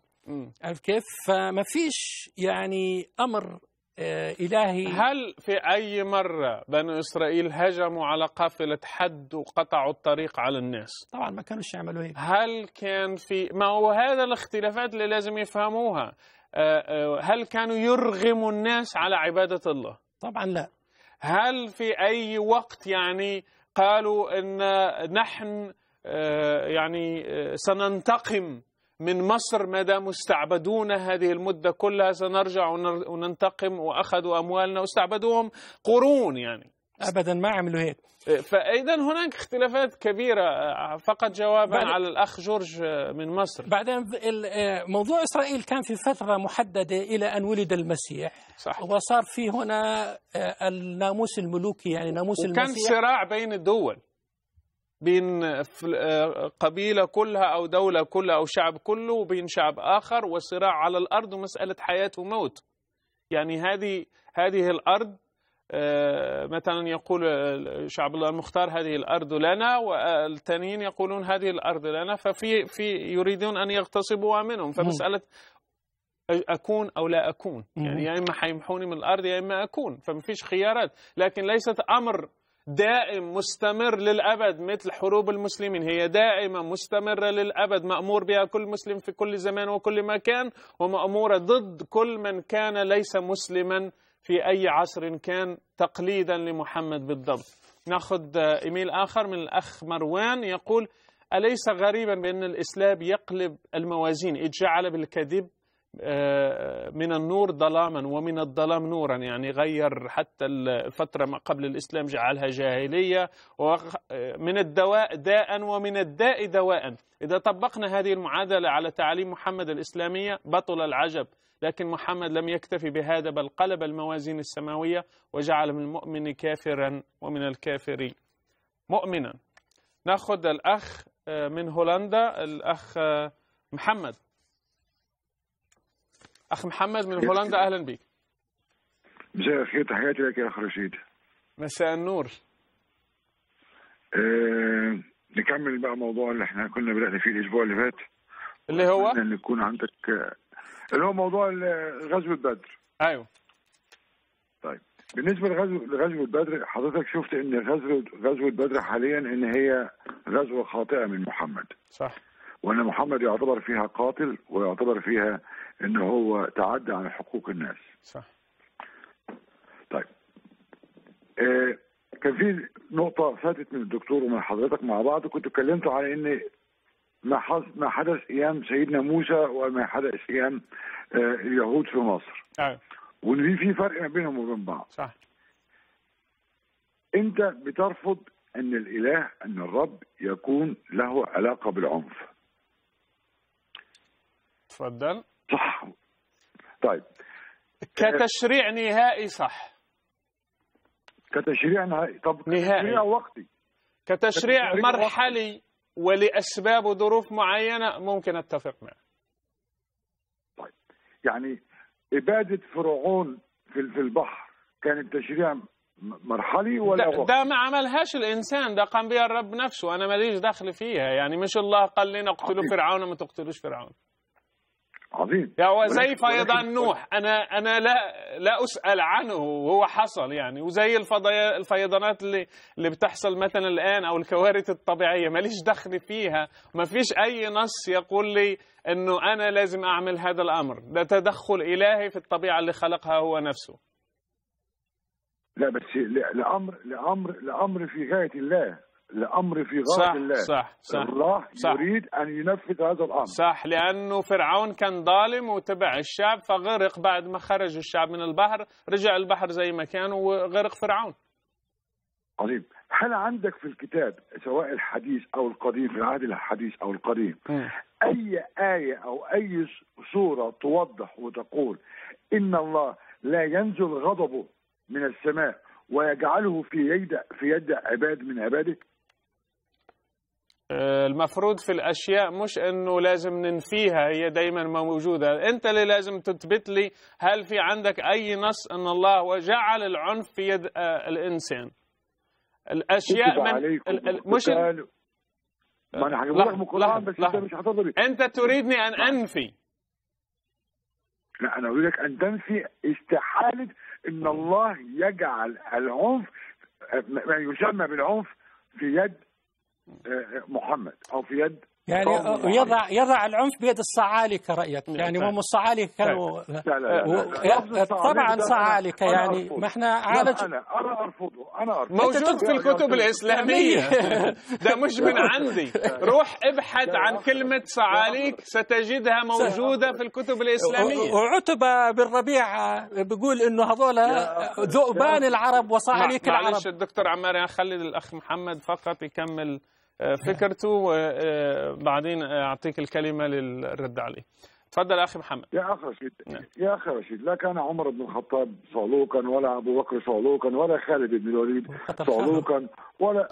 عرفت كيف؟ فما فيش يعني امر آه، إلهي هل في أي مرة بنو إسرائيل هجموا على قافلة حد وقطعوا الطريق على الناس طبعا ما كانوش يعملوا هيك هل كان في ما هو هذا الاختلافات اللي لازم يفهموها آه، آه، هل كانوا يرغموا الناس على عبادة الله طبعا لا هل في أي وقت يعني قالوا أن نحن يعني سننتقم من مصر ما داموا استعبدونا هذه المدة كلها سنرجع وننتقم وأخذوا أموالنا واستعبدوهم قرون يعني ابدا ما عملوا هيك فاذا هناك اختلافات كبيره فقط جوابا على الاخ جورج من مصر بعدين آه، موضوع اسرائيل كان في فتره محدده الى ان ولد المسيح صح وصار في هنا آه، الناموس الملوكي يعني ناموس وكان المسيح وكان صراع بين الدول بين آه، قبيلة كلها أو دولة كلها أو شعب كله وبين شعب آخر وصراع على الأرض ومسألة حياة وموت يعني هذه هذه الأرض آه، مثلا يقول شعب الله المختار هذه الأرض لنا والتانيين يقولون هذه الأرض لنا ففي في يريدون أن يغتصبوها منهم فمسألة اكون او لا اكون يعني يا اما حيمحوني من الارض يا اما اكون فما فيش خيارات لكن ليست امر دائم مستمر للأبد مثل حروب المسلمين هي دائمة مستمرة للأبد مأمور بها كل مسلم في كل زمان وكل مكان ومأمورة ضد كل من كان ليس مسلما في أي عصر كان تقليدا لمحمد بالضبط ناخذ إيميل آخر من الأخ مروان يقول أليس غريبا بأن الإسلام يقلب الموازين إذ جعل بالكذب آه، من النور ظلاما ومن الظلام نورا يعني غير حتى الفترة ما قبل الإسلام جعلها جاهلية ومن آه، الدواء داء ومن الداء دواء إذا طبقنا هذه المعادلة على تعاليم محمد الإسلامية بطل العجب لكن محمد لم يكتفي بهذا بل قلب الموازين السماوية وجعل من المؤمن كافرا ومن الكافر مؤمنا ناخذ الأخ آه، من هولندا الأخ محمد اخ محمد من هولندا اهلا بك مساء الخير تحياتي لك يا اخ رشيد مساء النور أه نكمل بقى موضوع اللي احنا كنا بدأنا فيه الاسبوع اللي فات اللي هو ان يكون عندك اللي هو موضوع غزوة بدر ايوه طيب بالنسبة لغزو لغزوة بدر حضرتك شفت ان غزو غزوة بدر حاليا ان هي غزوة خاطئة من محمد صح وان محمد يعتبر فيها قاتل ويعتبر فيها ان هو تعدى عن حقوق الناس صح طيب آه كان في نقطه فاتت من الدكتور ومن حضرتك مع بعض كنت اتكلمت على ان ما ما حدث ايام سيدنا موسى وما حدث ايام آه اليهود في مصر ايوه وان في فرق ما بينهم وبين بعض صح انت بترفض ان الاله ان الرب يكون له علاقه بالعنف تفضل صح طيب كتشريع نهائي صح كتشريع نهائي طب نهائي كتشريع وقتي كتشريع, كتشريع مرحلي وقتي. ولأسباب وظروف معينة ممكن أتفق معه طيب يعني إبادة فرعون في في البحر كان تشريع مرحلي ولا ده, ده ما عملهاش الإنسان ده قام بها الرب نفسه أنا ماليش دخل فيها يعني مش الله قال لنا اقتلوا طيب. فرعون ما تقتلوش فرعون عظيم زي فيضان نوح انا انا لا لا اسال عنه وهو حصل يعني وزي الفيضانات اللي اللي بتحصل مثلا الان او الكوارث الطبيعيه ماليش دخل فيها ما فيش اي نص يقول لي انه انا لازم اعمل هذا الامر ده تدخل الهي في الطبيعه اللي خلقها هو نفسه لا بس لامر لامر لامر في غايه الله الامر في غايه الله صح صح الله صح يريد ان ينفذ هذا الامر صح لانه فرعون كان ظالم وتبع الشعب فغرق بعد ما خرج الشعب من البحر رجع البحر زي ما كان وغرق فرعون عظيم هل عندك في الكتاب سواء الحديث او القديم في العهد الحديث او القديم اي ايه او اي سوره توضح وتقول ان الله لا ينزل غضبه من السماء ويجعله في يد في يد عباد من عباده المفروض في الاشياء مش انه لازم ننفيها هي دايما موجوده انت اللي لازم تثبت لي هل في عندك اي نص ان الله وجعل العنف في يد آه، الانسان الاشياء من مش ما انا هجيب بس انت مش هتضرب انت تريدني ان انفي لا انا اريدك ان تنفي استحاله ان الله يجعل العنف ما يسمى بالعنف في يد آه، آه، محمد او في يد يعني, آه، يعني. يضع يضع العنف بيد الصعالكه رايك نعم، يعني هم الصعالكه كانوا طبعا صعالكه يعني ما احنا عالج انا انا ارفضه انا ارفضه موجود في الكتب الاسلاميه ده مش من عندي روح ابحث عن كلمه صعاليك ستجدها موجوده في الكتب الاسلاميه وعتبه بالربيع بيقول انه هذول ذؤبان العرب وصعاليك نعم، العرب معلش الدكتور عمار خلي الاخ محمد فقط يكمل فكرته وبعدين اعطيك الكلمه للرد عليه تفضل اخي محمد يا اخي رشيد نعم. يا اخي رشيد لا كان عمر بن الخطاب صعلوكا ولا ابو بكر صعلوكا ولا خالد بن الوليد صعلوكا ولا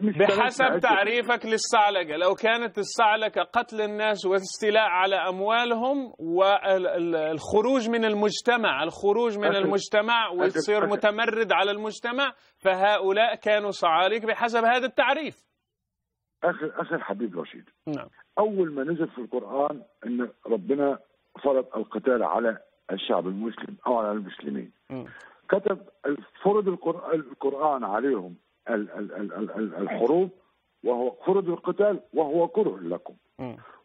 بحسب تعريفك للصعلقه لو كانت الصعلقه قتل الناس والاستيلاء على اموالهم والخروج من المجتمع الخروج من المجتمع وتصير متمرد على المجتمع فهؤلاء كانوا صعاليك بحسب هذا التعريف اخي اخي الحبيب رشيد نعم. اول ما نزل في القران ان ربنا فرض القتال على الشعب المسلم او على المسلمين م. كتب فرض القران عليهم الحروب وهو فرض القتال وهو كره لكم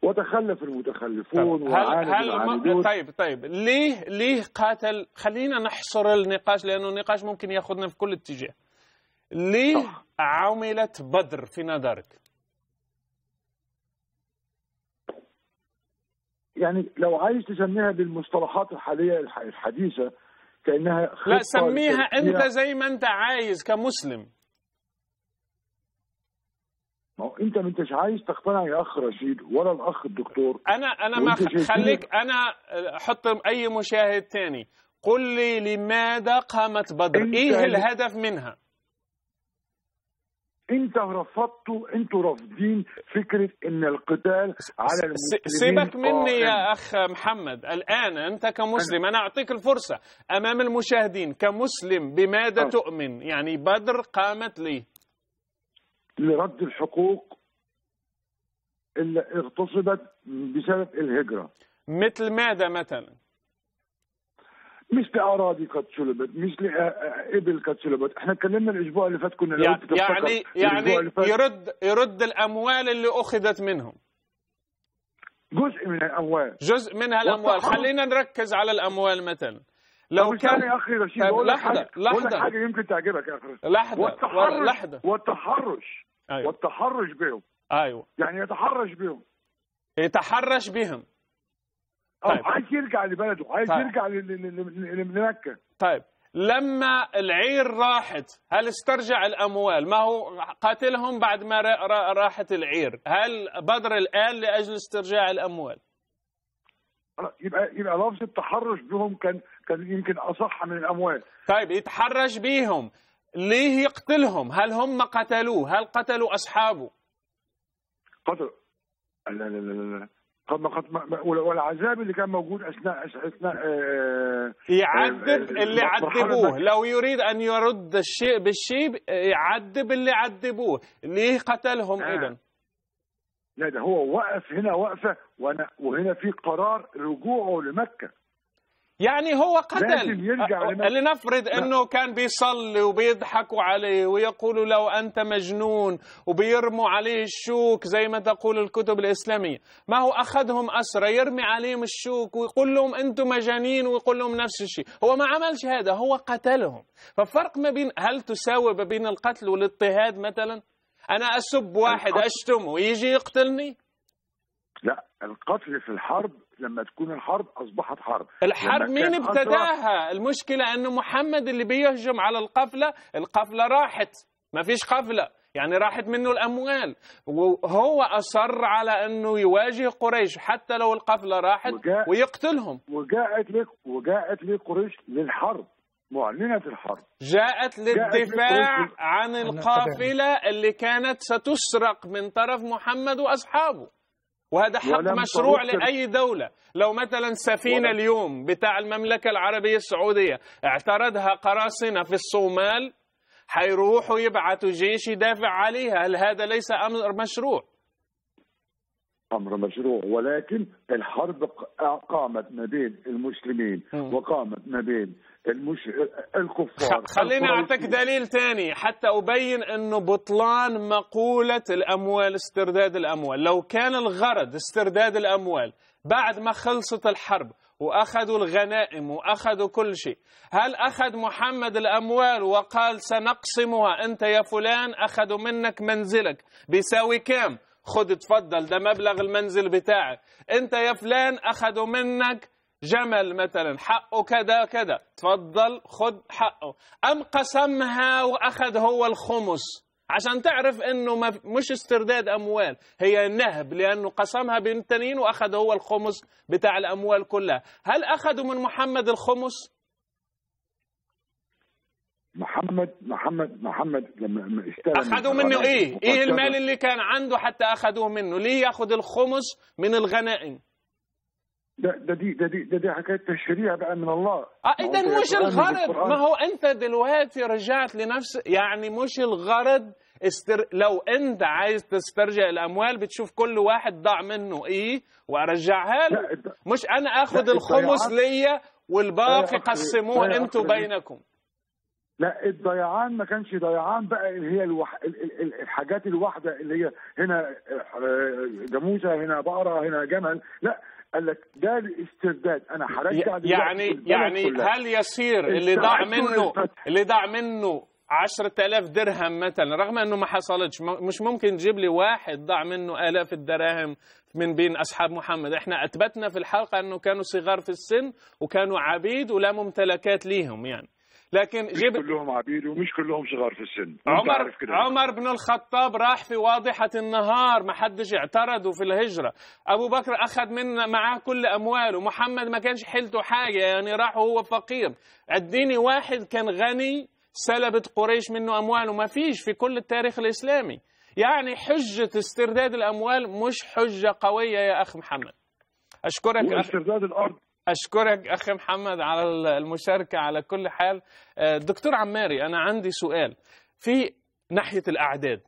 وتخلف المتخلفون طيب، هل, هل طيب طيب ليه ليه قاتل خلينا نحصر النقاش لانه النقاش ممكن ياخذنا في كل اتجاه ليه عملت بدر في نظرك؟ يعني لو عايز تسميها بالمصطلحات الحاليه الحديثه كانها لا سميها انت زي ما انت عايز كمسلم ما هو انت ما انتش عايز تقتنع يا اخ رشيد ولا الاخ الدكتور انا انا ما خليك انا حط اي مشاهد تاني قل لي لماذا قامت بدر ايه الهدف منها انت رفضتوا انتوا رافضين فكره ان القتال على المسلمين سيبك مني يا اخ محمد الان انت كمسلم انا اعطيك الفرصه امام المشاهدين كمسلم بماذا آه. تؤمن يعني بدر قامت ليه لرد الحقوق اللي اغتصبت بسبب الهجره مثل ماذا مثلا مش لاراضي قد سلبت مش لابل قد سلبت احنا اتكلمنا الاسبوع اللي فات كنا يعني يعني, يعني يرد يرد الاموال اللي اخذت منهم جزء من الاموال جزء منها الاموال خلينا نركز على الاموال مثلا لو كان يا اخي رشيد طيب، بقول لحظه لحظه حاجه يمكن تعجبك يا اخي لحظه والتحرش لحظه والتحرش أيوة. والتحرش بهم ايوه يعني يتحرش بهم يتحرش بهم طيب. عايز يرجع لبلده عايز طيب. يرجع لمكه طيب لما العير راحت هل استرجع الاموال ما هو قاتلهم بعد ما راحت العير هل بدر الان لاجل استرجاع الاموال يبقى يبقى لفظ التحرش بهم كان كان يمكن اصح من الاموال طيب يتحرش بهم ليه يقتلهم هل هم قتلوه هل قتلوا اصحابه قتلوا لا لا لا لا والعذاب اللي كان موجود اثناء اثناء آه، يعذب آه، اللي عذبوه لو يريد ان يرد الشيء بالشيء يعذب اللي عذبوه ليه قتلهم آه. اذا لا ده هو وقف هنا وقفه وانا وهنا في قرار رجوعه لمكه يعني هو قتل أه، أه، لنفرض انه كان بيصلي وبيضحكوا عليه ويقولوا له انت مجنون وبيرموا عليه الشوك زي ما تقول الكتب الاسلاميه ما هو اخذهم اسرى يرمي عليهم الشوك ويقول لهم انتم مجانين ويقول لهم نفس الشيء هو ما عملش هذا هو قتلهم ففرق ما بين هل تساوي ما بين القتل والاضطهاد مثلا انا اسب واحد اشتمه يجي يقتلني لا القتل في الحرب لما تكون الحرب اصبحت حرب الحرب مين ابتداها المشكله انه محمد اللي بيهجم على القفله القفله راحت ما فيش قفله يعني راحت منه الاموال وهو اصر على انه يواجه قريش حتى لو القفله راحت وجاء ويقتلهم وجاءت ليه وجاءت لقريش قريش للحرب معلنة الحرب جاءت للدفاع جاءت عن القافلة اللي كانت ستسرق من طرف محمد وأصحابه وهذا حق مشروع لأي دولة لو مثلا سفينة ولم. اليوم بتاع المملكة العربية السعودية اعترضها قراصنة في الصومال حيروحوا يبعثوا جيش يدافع عليها هل هذا ليس أمر مشروع امر مشروع ولكن الحرب قامت ما بين المسلمين وقامت ما بين المش... الكفار خليني اعطيك دليل ثاني حتى ابين انه بطلان مقوله الاموال استرداد الاموال لو كان الغرض استرداد الاموال بعد ما خلصت الحرب واخذوا الغنائم واخذوا كل شيء هل اخذ محمد الاموال وقال سنقسمها انت يا فلان اخذوا منك منزلك بيساوي كام خذ تفضل ده مبلغ المنزل بتاعك انت يا فلان اخذوا منك جمل مثلا حقه كذا كذا تفضل خد حقه أم قسمها وأخذ هو الخمس عشان تعرف انه ما مش استرداد اموال هي نهب لانه قسمها بين التانيين واخذ هو الخمس بتاع الاموال كلها هل اخذوا من محمد الخمس محمد محمد محمد لما اشترى اخذوا منه ايه ايه المال اللي كان عنده حتى اخذوه منه ليه ياخذ الخمس من الغنائم ده ده دي ده دي ده دي حكايه تشريع بقى من الله آه اذا مش الغرض ما هو انت دلوقتي رجعت لنفس يعني مش الغرض استر... لو انت عايز تسترجع الاموال بتشوف كل واحد ضاع منه ايه وارجعها له مش انا اخد الخمس ليا والباقي قسموه انتوا بينكم لا الضيعان ما كانش ضيعان بقى اللي هي الوح... الحاجات الواحده اللي هي هنا آه، جاموسه هنا بقره هنا جمل لا قال لك ده الاسترداد انا حرجت يعني يعني هل يصير اللي ضاع منه اللي ضاع منه 10000 درهم مثلا رغم انه ما حصلتش مش ممكن تجيب لي واحد ضاع منه الاف الدراهم من بين اصحاب محمد احنا اثبتنا في الحلقه انه كانوا صغار في السن وكانوا عبيد ولا ممتلكات ليهم يعني لكن مش جيب كلهم عبيد ومش كلهم صغار في السن عمر عمر بن الخطاب راح في واضحة النهار ما حدش اعترضه في الهجرة أبو بكر أخذ من معاه كل أمواله محمد ما كانش حيلته حاجة يعني راح وهو فقير اديني واحد كان غني سلبت قريش منه أمواله ما فيش في كل التاريخ الإسلامي يعني حجة استرداد الأموال مش حجة قوية يا أخ محمد أشكرك استرداد الأرض اشكرك اخ محمد على المشاركه على كل حال آه، دكتور عماري انا عندي سؤال في ناحيه الاعداد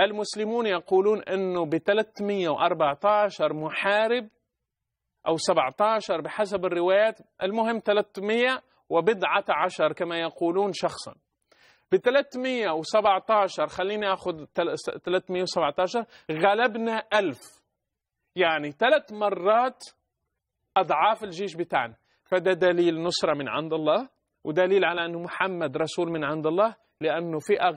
المسلمون يقولون انه ب 314 محارب او 17 بحسب الروايات المهم 300 وبضعة عشر كما يقولون شخصا ب 317 خليني اخذ 317 غلبنا 1000 يعني ثلاث مرات أضعاف الجيش بتاعنا فده دليل نصرة من عند الله ودليل على أن محمد رسول من عند الله لأنه فئة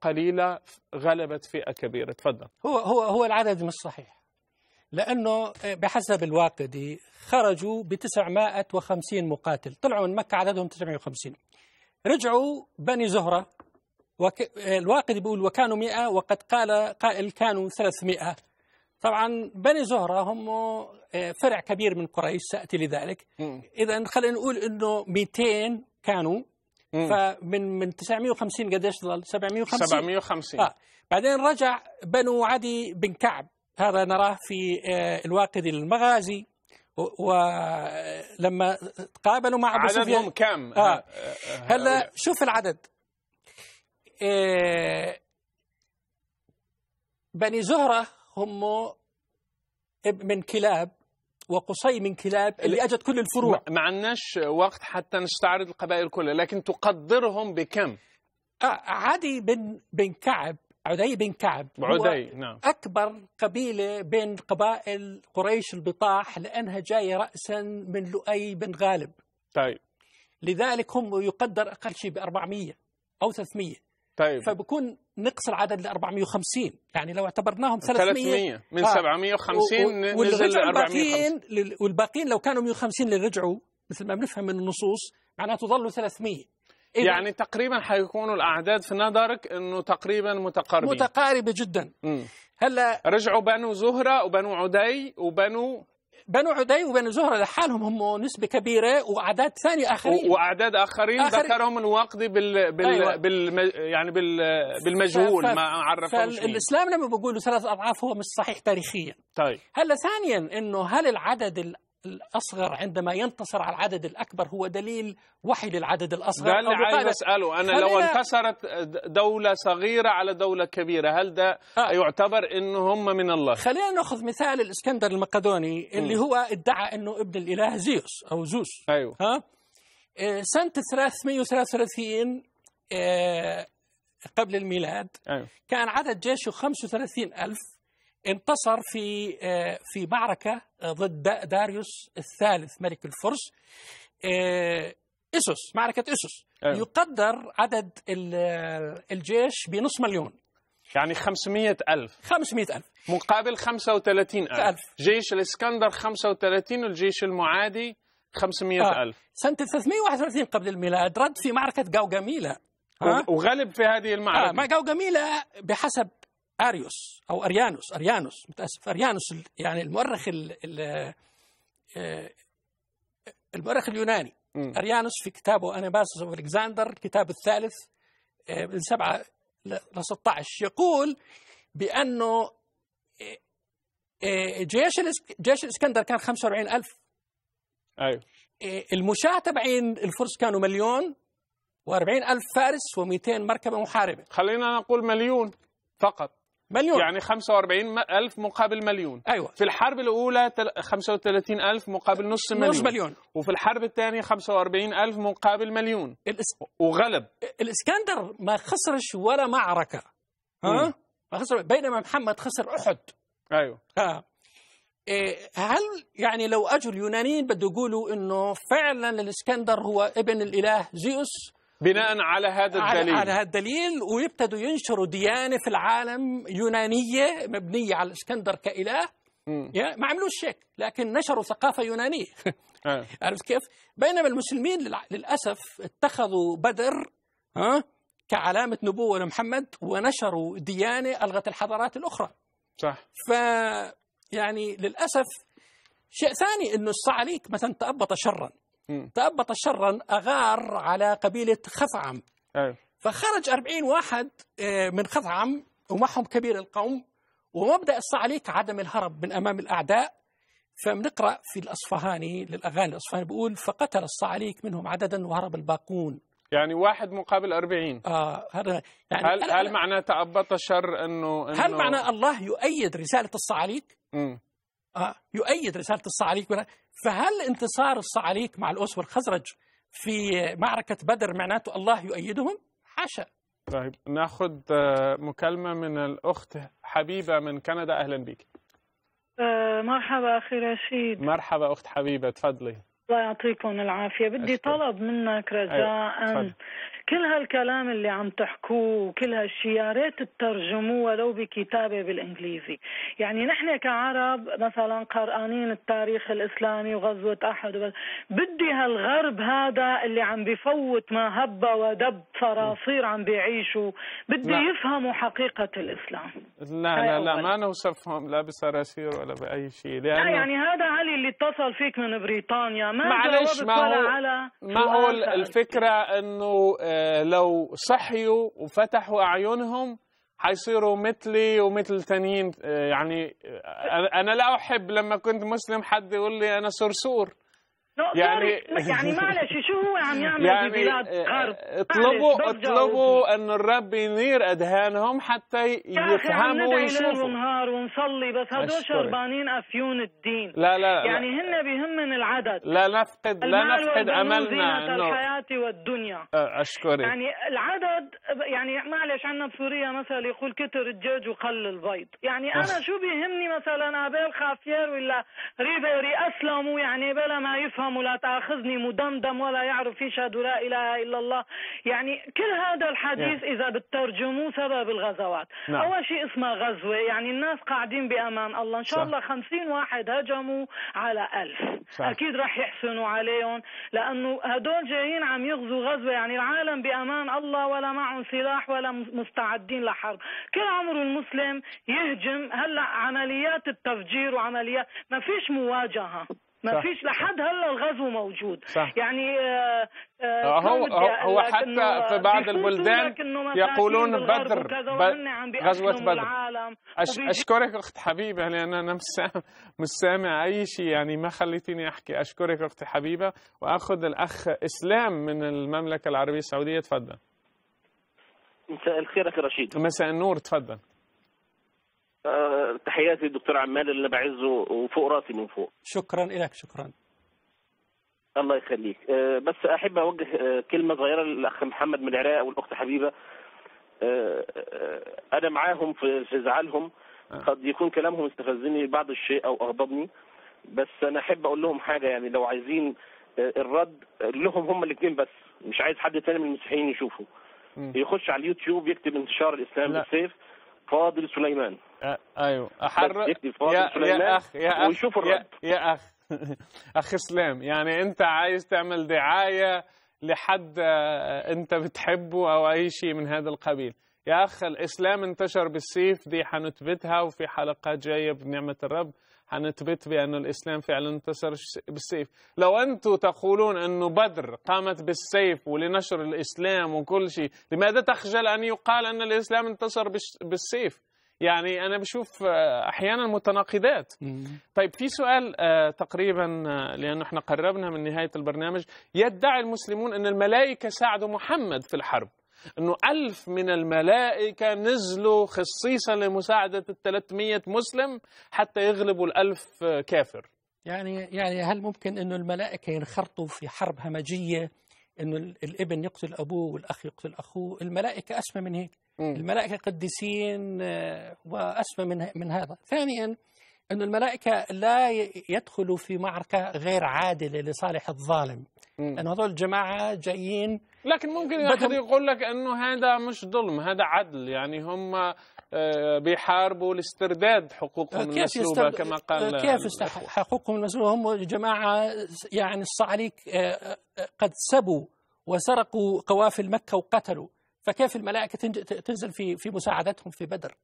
قليلة غلبت فئة كبيرة تفضل هو, هو, هو العدد مش صحيح لأنه آه، بحسب الواقدي خرجوا ب 950 مقاتل طلعوا من مكة عددهم 950 رجعوا بني زهرة وك... آه، الواقدي بيقول وكانوا 100 وقد قال قائل كانوا 300 طبعا بني زهرة هم آه، فرع كبير من قريش سأتي لذلك إذا خلينا نقول أنه 200 كانوا فمن من 950 قديش ظل 750 750 آه. بعدين رجع بنو عدي بن كعب هذا نراه في آه، الواقد المغازي ولما تقابلوا مع ابو سفيان عددهم كم؟ آه. آه. هلا شوف العدد آه بني زهره هم من كلاب وقصي من كلاب اللي اجت كل الفروع ما عندناش وقت حتى نستعرض القبائل كلها لكن تقدرهم بكم آه عدي بن بن كعب عدي بن كعب عدي نعم اكبر قبيله بين قبائل قريش البطاح لانها جايه راسا من لؤي بن غالب طيب لذلك هم يقدر اقل شيء ب 400 او 300 طيب فبكون نقص العدد ل 450 يعني لو اعتبرناهم 300 300 من آه 750 نزل ل 450 والباقيين لو كانوا 150 اللي رجعوا مثل ما بنفهم من النصوص معناته ظلوا 300 يعني تقريبا حيكونوا الاعداد في نظرك انه تقريبا متقاربين متقاربه جدا هلا رجعوا بنو زهره وبنو عدي وبنو بنو عدي وبنو زهرة لحالهم هم نسبة كبيرة وأعداد ثانية آخرين وأعداد آخرين, ذكرهم الوقدي بال, بال... أيوة. بال... يعني بال... بالمجهول ف... ما عرفهمش فالإسلام لما بيقولوا ثلاث أضعاف هو مش صحيح تاريخيا طيب هلا ثانيا إنه هل العدد الأصغر عندما ينتصر على العدد الأكبر هو دليل وحي للعدد الأصغر ده اللي عايز أسأله أنا لو انتصرت دولة صغيرة على دولة كبيرة هل ده آه. يعتبر أن هم من الله خلينا نأخذ مثال الإسكندر المقدوني اللي م. هو ادعى أنه ابن الإله زيوس أو زوس أيوه. ها؟ آه، سنة 333 آه، قبل الميلاد أيوه. كان عدد جيشه 35000 ألف انتصر في آه، في معركة آه، ضد داريوس الثالث ملك الفرس اسس آه، معركة إسوس أيوه. يقدر عدد الجيش بنص مليون يعني 500 ألف 500 ألف مقابل 35 ألف, ألف. جيش الإسكندر 35 والجيش المعادي 500 آه. ألف سنة 331 قبل الميلاد رد في معركة جوجميلة وغلب في هذه المعركة آه ما جوجميلة بحسب اريوس او اريانوس اريانوس متاسف اريانوس يعني المؤرخ ال ال آه، المؤرخ اليوناني م. اريانوس في كتابه اناباسس اوف الكساندر الكتاب الثالث آه، من 7 ل 16 يقول بانه آه، جيش جيش الاسكندر كان 45000 ايوه المشاة تبعين الفرس كانوا مليون و 40000 فارس و200 مركبة محاربة خلينا نقول مليون فقط مليون يعني 45 ألف مقابل مليون أيوة في الحرب الأولى 35 ألف مقابل نص مليون نص مليون وفي الحرب الثانية 45 ألف مقابل مليون الإس... وغلب الإسكندر ما خسرش ولا معركة ها؟ ما خسر بينما محمد خسر أحد أيوة ها. إيه هل يعني لو اجوا اليونانيين بده يقولوا انه فعلا الاسكندر هو ابن الاله زيوس بناء على هذا الدليل على هذا الدليل ويبتدوا ينشروا ديانة في العالم يونانية مبنية على الإسكندر كإله ما عملوش هيك لكن نشروا ثقافة يونانية آه. عرفت كيف؟ بينما المسلمين للأسف اتخذوا بدر ها آه، كعلامة نبوة لمحمد ونشروا ديانة ألغت الحضارات الأخرى صح ف يعني للأسف شيء ثاني انه الصعاليك مثلا تأبط شرا تأبط شرا أغار على قبيلة خفعم أيوه. فخرج أربعين واحد آه، من خفعم ومعهم كبير القوم ومبدأ الصعليك عدم الهرب من أمام الأعداء فبنقرأ في الأصفهاني للأغاني الأصفهاني بيقول فقتل الصعليك منهم عددا وهرب الباقون يعني واحد مقابل 40 اه هذا يعني هل هل معنى تعبط شر انه, إنه هل معنى الله يؤيد رساله الصعاليك؟ امم اه يؤيد رساله الصعليك امم اه يويد رساله الصعليك فهل انتصار الصعاليك مع الأوس والخزرج في معركة بدر معناته الله يؤيدهم؟ حاشا طيب ناخذ آه، مكالمة من الأخت حبيبة من كندا أهلا بك آه، مرحبا أخي رشيد مرحبا أخت حبيبة تفضلي الله يعطيكم العافية بدي أشكر. طلب منك أيوة، رجاء أيوة. كل هالكلام اللي عم تحكوه وكل هالشيء يا ريت تترجموه ولو بكتابه بالانجليزي، يعني نحن كعرب مثلا قرآنين التاريخ الاسلامي وغزوة احد بدي هالغرب هذا اللي عم بفوت ما هب ودب صراصير عم بيعيشوا، بدي لا. يفهموا حقيقة الاسلام لا لا لا ما نوصفهم لا بصراصير ولا بأي شيء لأنه لا يعني هذا علي اللي اتصل فيك من بريطانيا ما معلش ما هو على ما هو الفكرة انه آه، آه، لو صحيوا وفتحوا أعينهم حيصيروا مثلي ومثل تانيين آه، يعني آه، أنا لا أحب لما كنت مسلم حد يقول لي أنا صرصور يعني يعني معلش شو هو عم يعمل يعني ببلاد آه، غرب آه، اطلبوا اطلبوا انه الرب ينير اذهانهم حتى يفهموا ويشوفوا ليل ونهار ونصلي بس هدول شربانين افيون الدين لا لا يعني هن بهمن العدد لا نفقد لا نفقد املنا انه الحياه والدنيا اشكرك يعني العدد يعني معلش عندنا بسوريا مثل يقول كتر الدجاج وقل البيض يعني انا شو بيهمني مثلا ابيل خافير ولا ريبيري اسلموا يعني بلا ما يفهموا لا تاخذني مدمدم ولا ولا يعرف يشهد لا إله إلا الله يعني كل هذا الحديث نعم. إذا بترجموه سبب الغزوات نعم. أول شيء اسمه غزوة يعني الناس قاعدين بأمان الله إن شاء صح. الله خمسين واحد هجموا على ألف صح. أكيد رح يحسنوا عليهم لأنه هدول جايين عم يغزوا غزوة يعني العالم بأمان الله ولا معهم سلاح ولا مستعدين لحرب كل عمره المسلم يهجم هلأ عمليات التفجير وعمليات ما فيش مواجهة ما فيش لحد هلا الغزو موجود صح. يعني آه آه, آه، هو هو حتى في بعض البلدان يقولون بدر ب... غزوة بدر أش... أشكرك أخت حبيبة لأن أنا مش سامع, مش سامع أي شيء يعني ما خليتيني أحكي أشكرك أخت حبيبة وأخذ الأخ إسلام من المملكة العربية السعودية تفضل مساء الخير أخي رشيد مساء النور تفضل آه، تحياتي للدكتور عمال اللي بعزه وفوق راسي من فوق شكرا لك شكرا الله يخليك آه، بس احب اوجه آه، كلمه صغيره للاخ محمد من العراق والاخت حبيبه انا معاهم في زعلهم قد يكون كلامهم استفزني بعض الشيء او اغضبني بس انا احب اقول لهم حاجه يعني لو عايزين الرد لهم هم الاثنين بس مش عايز حد تاني من المسيحيين يشوفه يخش على اليوتيوب يكتب انتشار الاسلام بالسيف فاضل سليمان أ... ايوه احرر يا... سليمان يا اخ يا اخ ويشوف يا, يا اخ اخ سلام يعني انت عايز تعمل دعايه لحد آه، انت بتحبه او اي شيء من هذا القبيل يا اخ الاسلام انتشر بالسيف دي حنثبتها وفي حلقات جايه بنعمه الرب حنثبت بأن الإسلام فعلا انتصر بالسيف لو أنتم تقولون أن بدر قامت بالسيف ولنشر الإسلام وكل شيء لماذا تخجل أن يقال أن الإسلام انتصر بالسيف يعني أنا بشوف آه، أحيانا متناقضات طيب في سؤال آه، تقريبا آه، لأنه احنا قربنا من نهاية البرنامج يدعي المسلمون أن الملائكة ساعدوا محمد في الحرب أنه ألف من الملائكة نزلوا خصيصا لمساعدة 300 مسلم حتى يغلبوا الألف كافر يعني يعني هل ممكن أنه الملائكة ينخرطوا في حرب همجية أنه الابن يقتل أبوه والأخ يقتل أخوه الملائكة أسمى من هيك الملائكة قديسين آه، وأسمى من, من هذا ثانيا أن الملائكة لا يدخلوا في معركة غير عادلة لصالح الظالم ان هذول الجماعه جايين لكن ممكن احد يقول لك انه هذا مش ظلم هذا عدل يعني هم آه، بيحاربوا لاسترداد حقوقهم كيف المسلوبة يستب... كما قال كيف يستحق حقوقهم المسلوبة هم جماعة يعني الصعليك آه، آه، قد سبوا وسرقوا قوافل مكة وقتلوا فكيف الملائكة تنزل في في مساعدتهم في بدر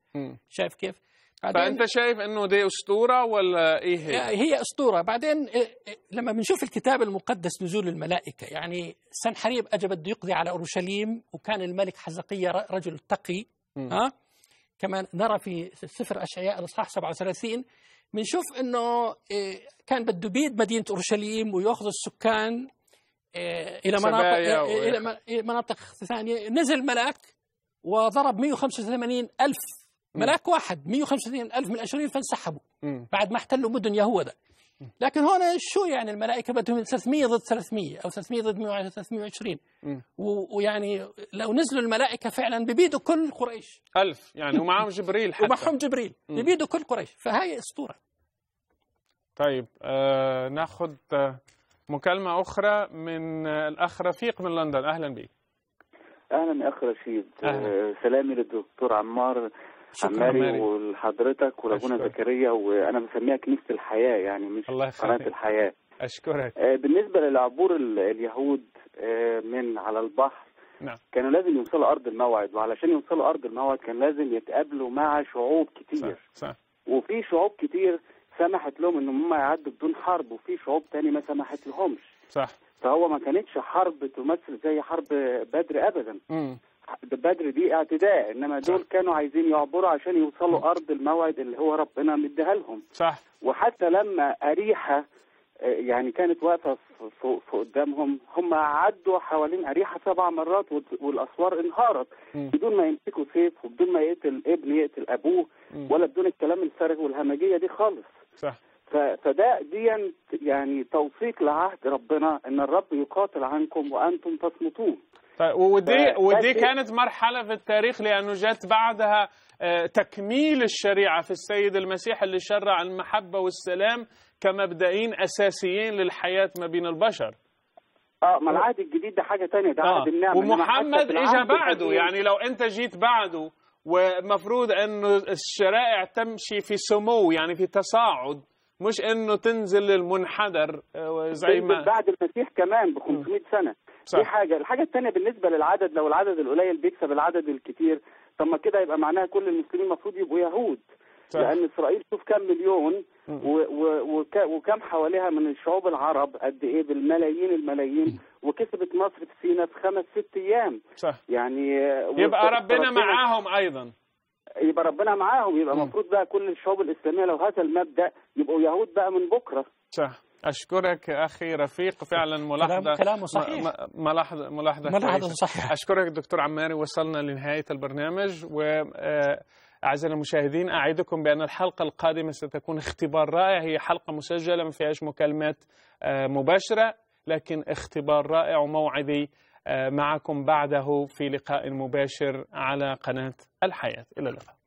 شايف كيف فانت شايف انه دي اسطوره ولا ايه هي؟ هي اسطوره بعدين إيه، إيه، لما بنشوف الكتاب المقدس نزول الملائكه يعني سنحريب اجى بده يقضي على اورشليم وكان الملك حزقيه رجل تقي ها كمان نرى في سفر اشعياء الاصحاح 37 بنشوف انه إيه، كان بده بيد مدينه اورشليم وياخذ السكان الى مناطق الى مناطق ثانيه نزل ملاك وضرب 185 الف ملاك واحد 135 ألف من الأشوريين فانسحبوا بعد ما احتلوا مدن يهوذا لكن هنا شو يعني الملائكة بدهم 300 ضد 300 أو 300 ضد 320 ويعني لو نزلوا الملائكة فعلا ببيدوا كل قريش ألف يعني ومعهم جبريل حتى ومعهم جبريل ببيدوا كل قريش فهاي أسطورة طيب آه ناخذ آه، مكالمة أخرى من آه، الأخ رفيق من لندن أهلا بك أهلا أخ رشيد أهلا. آه سلامي للدكتور عمار عماري ولحضرتك ولابونا زكريا وانا بسميها كنيسه الحياه يعني مش قناه الحياه اشكرك آه، بالنسبه للعبور اليهود آه، من على البحر نعم. كانوا لازم يوصلوا ارض الموعد وعلشان يوصلوا ارض الموعد كان لازم يتقابلوا مع شعوب كتير صح. صح. وفي شعوب كتير سمحت لهم ان هم يعدوا بدون حرب وفي شعوب تاني ما سمحت لهمش صح فهو ما كانتش حرب تمثل زي حرب بدر ابدا مم. بدر دي اعتداء انما دول كانوا عايزين يعبروا عشان يوصلوا ارض الموعد اللي هو ربنا مديها لهم صح وحتى لما اريحه آه، يعني كانت واقفه فوق قدامهم هم عدوا حوالين اريحه سبع مرات والاسوار انهارت بدون ما يمسكوا سيف وبدون ما يقتل ابن يقتل ابوه ولا بدون الكلام الفارغ والهمجيه دي خالص صح فده دي يعني توثيق لعهد ربنا ان الرب يقاتل عنكم وانتم تصمتون طيب ودي ودي كانت مرحله في التاريخ لانه جت بعدها آه، تكميل الشريعه في السيد المسيح اللي شرع المحبه والسلام كمبدئين اساسيين للحياه ما بين البشر. اه ما العهد الجديد ده حاجه ثانيه ده آه. عهد النعمه ومحمد اجى بعده يعني لو انت جيت بعده ومفروض انه الشرائع تمشي في سمو يعني في تصاعد مش انه تنزل للمنحدر آه، زي ما بعد المسيح كمان ب 500 سنه صح. دي حاجه الحاجه الثانيه بالنسبه للعدد لو العدد القليل بيكسب العدد الكتير طب ما كده يبقى معناها كل المسلمين المفروض يبقوا يهود صح. لان اسرائيل شوف كم مليون وكم حواليها من الشعوب العرب قد ايه بالملايين الملايين وكسبت مصر في سينا في خمس ست ايام صح يعني يبقى ربنا معاهم ايضا يبقى ربنا معاهم يبقى المفروض بقى كل الشعوب الاسلاميه لو هذا المبدا يبقوا يهود بقى من بكره صح أشكرك أخي رفيق فعلا ملاحظة كلامه صحيح ملاحظة ملاحظة, ملاحظة صحيحة أشكرك دكتور عماري وصلنا لنهاية البرنامج و آه، أعزائي المشاهدين أعدكم بأن الحلقة القادمة ستكون اختبار رائع هي حلقة مسجلة ما فيهاش مكالمات آه، مباشرة لكن اختبار رائع وموعدي آه، معكم بعده في لقاء مباشر على قناة الحياة إلى اللقاء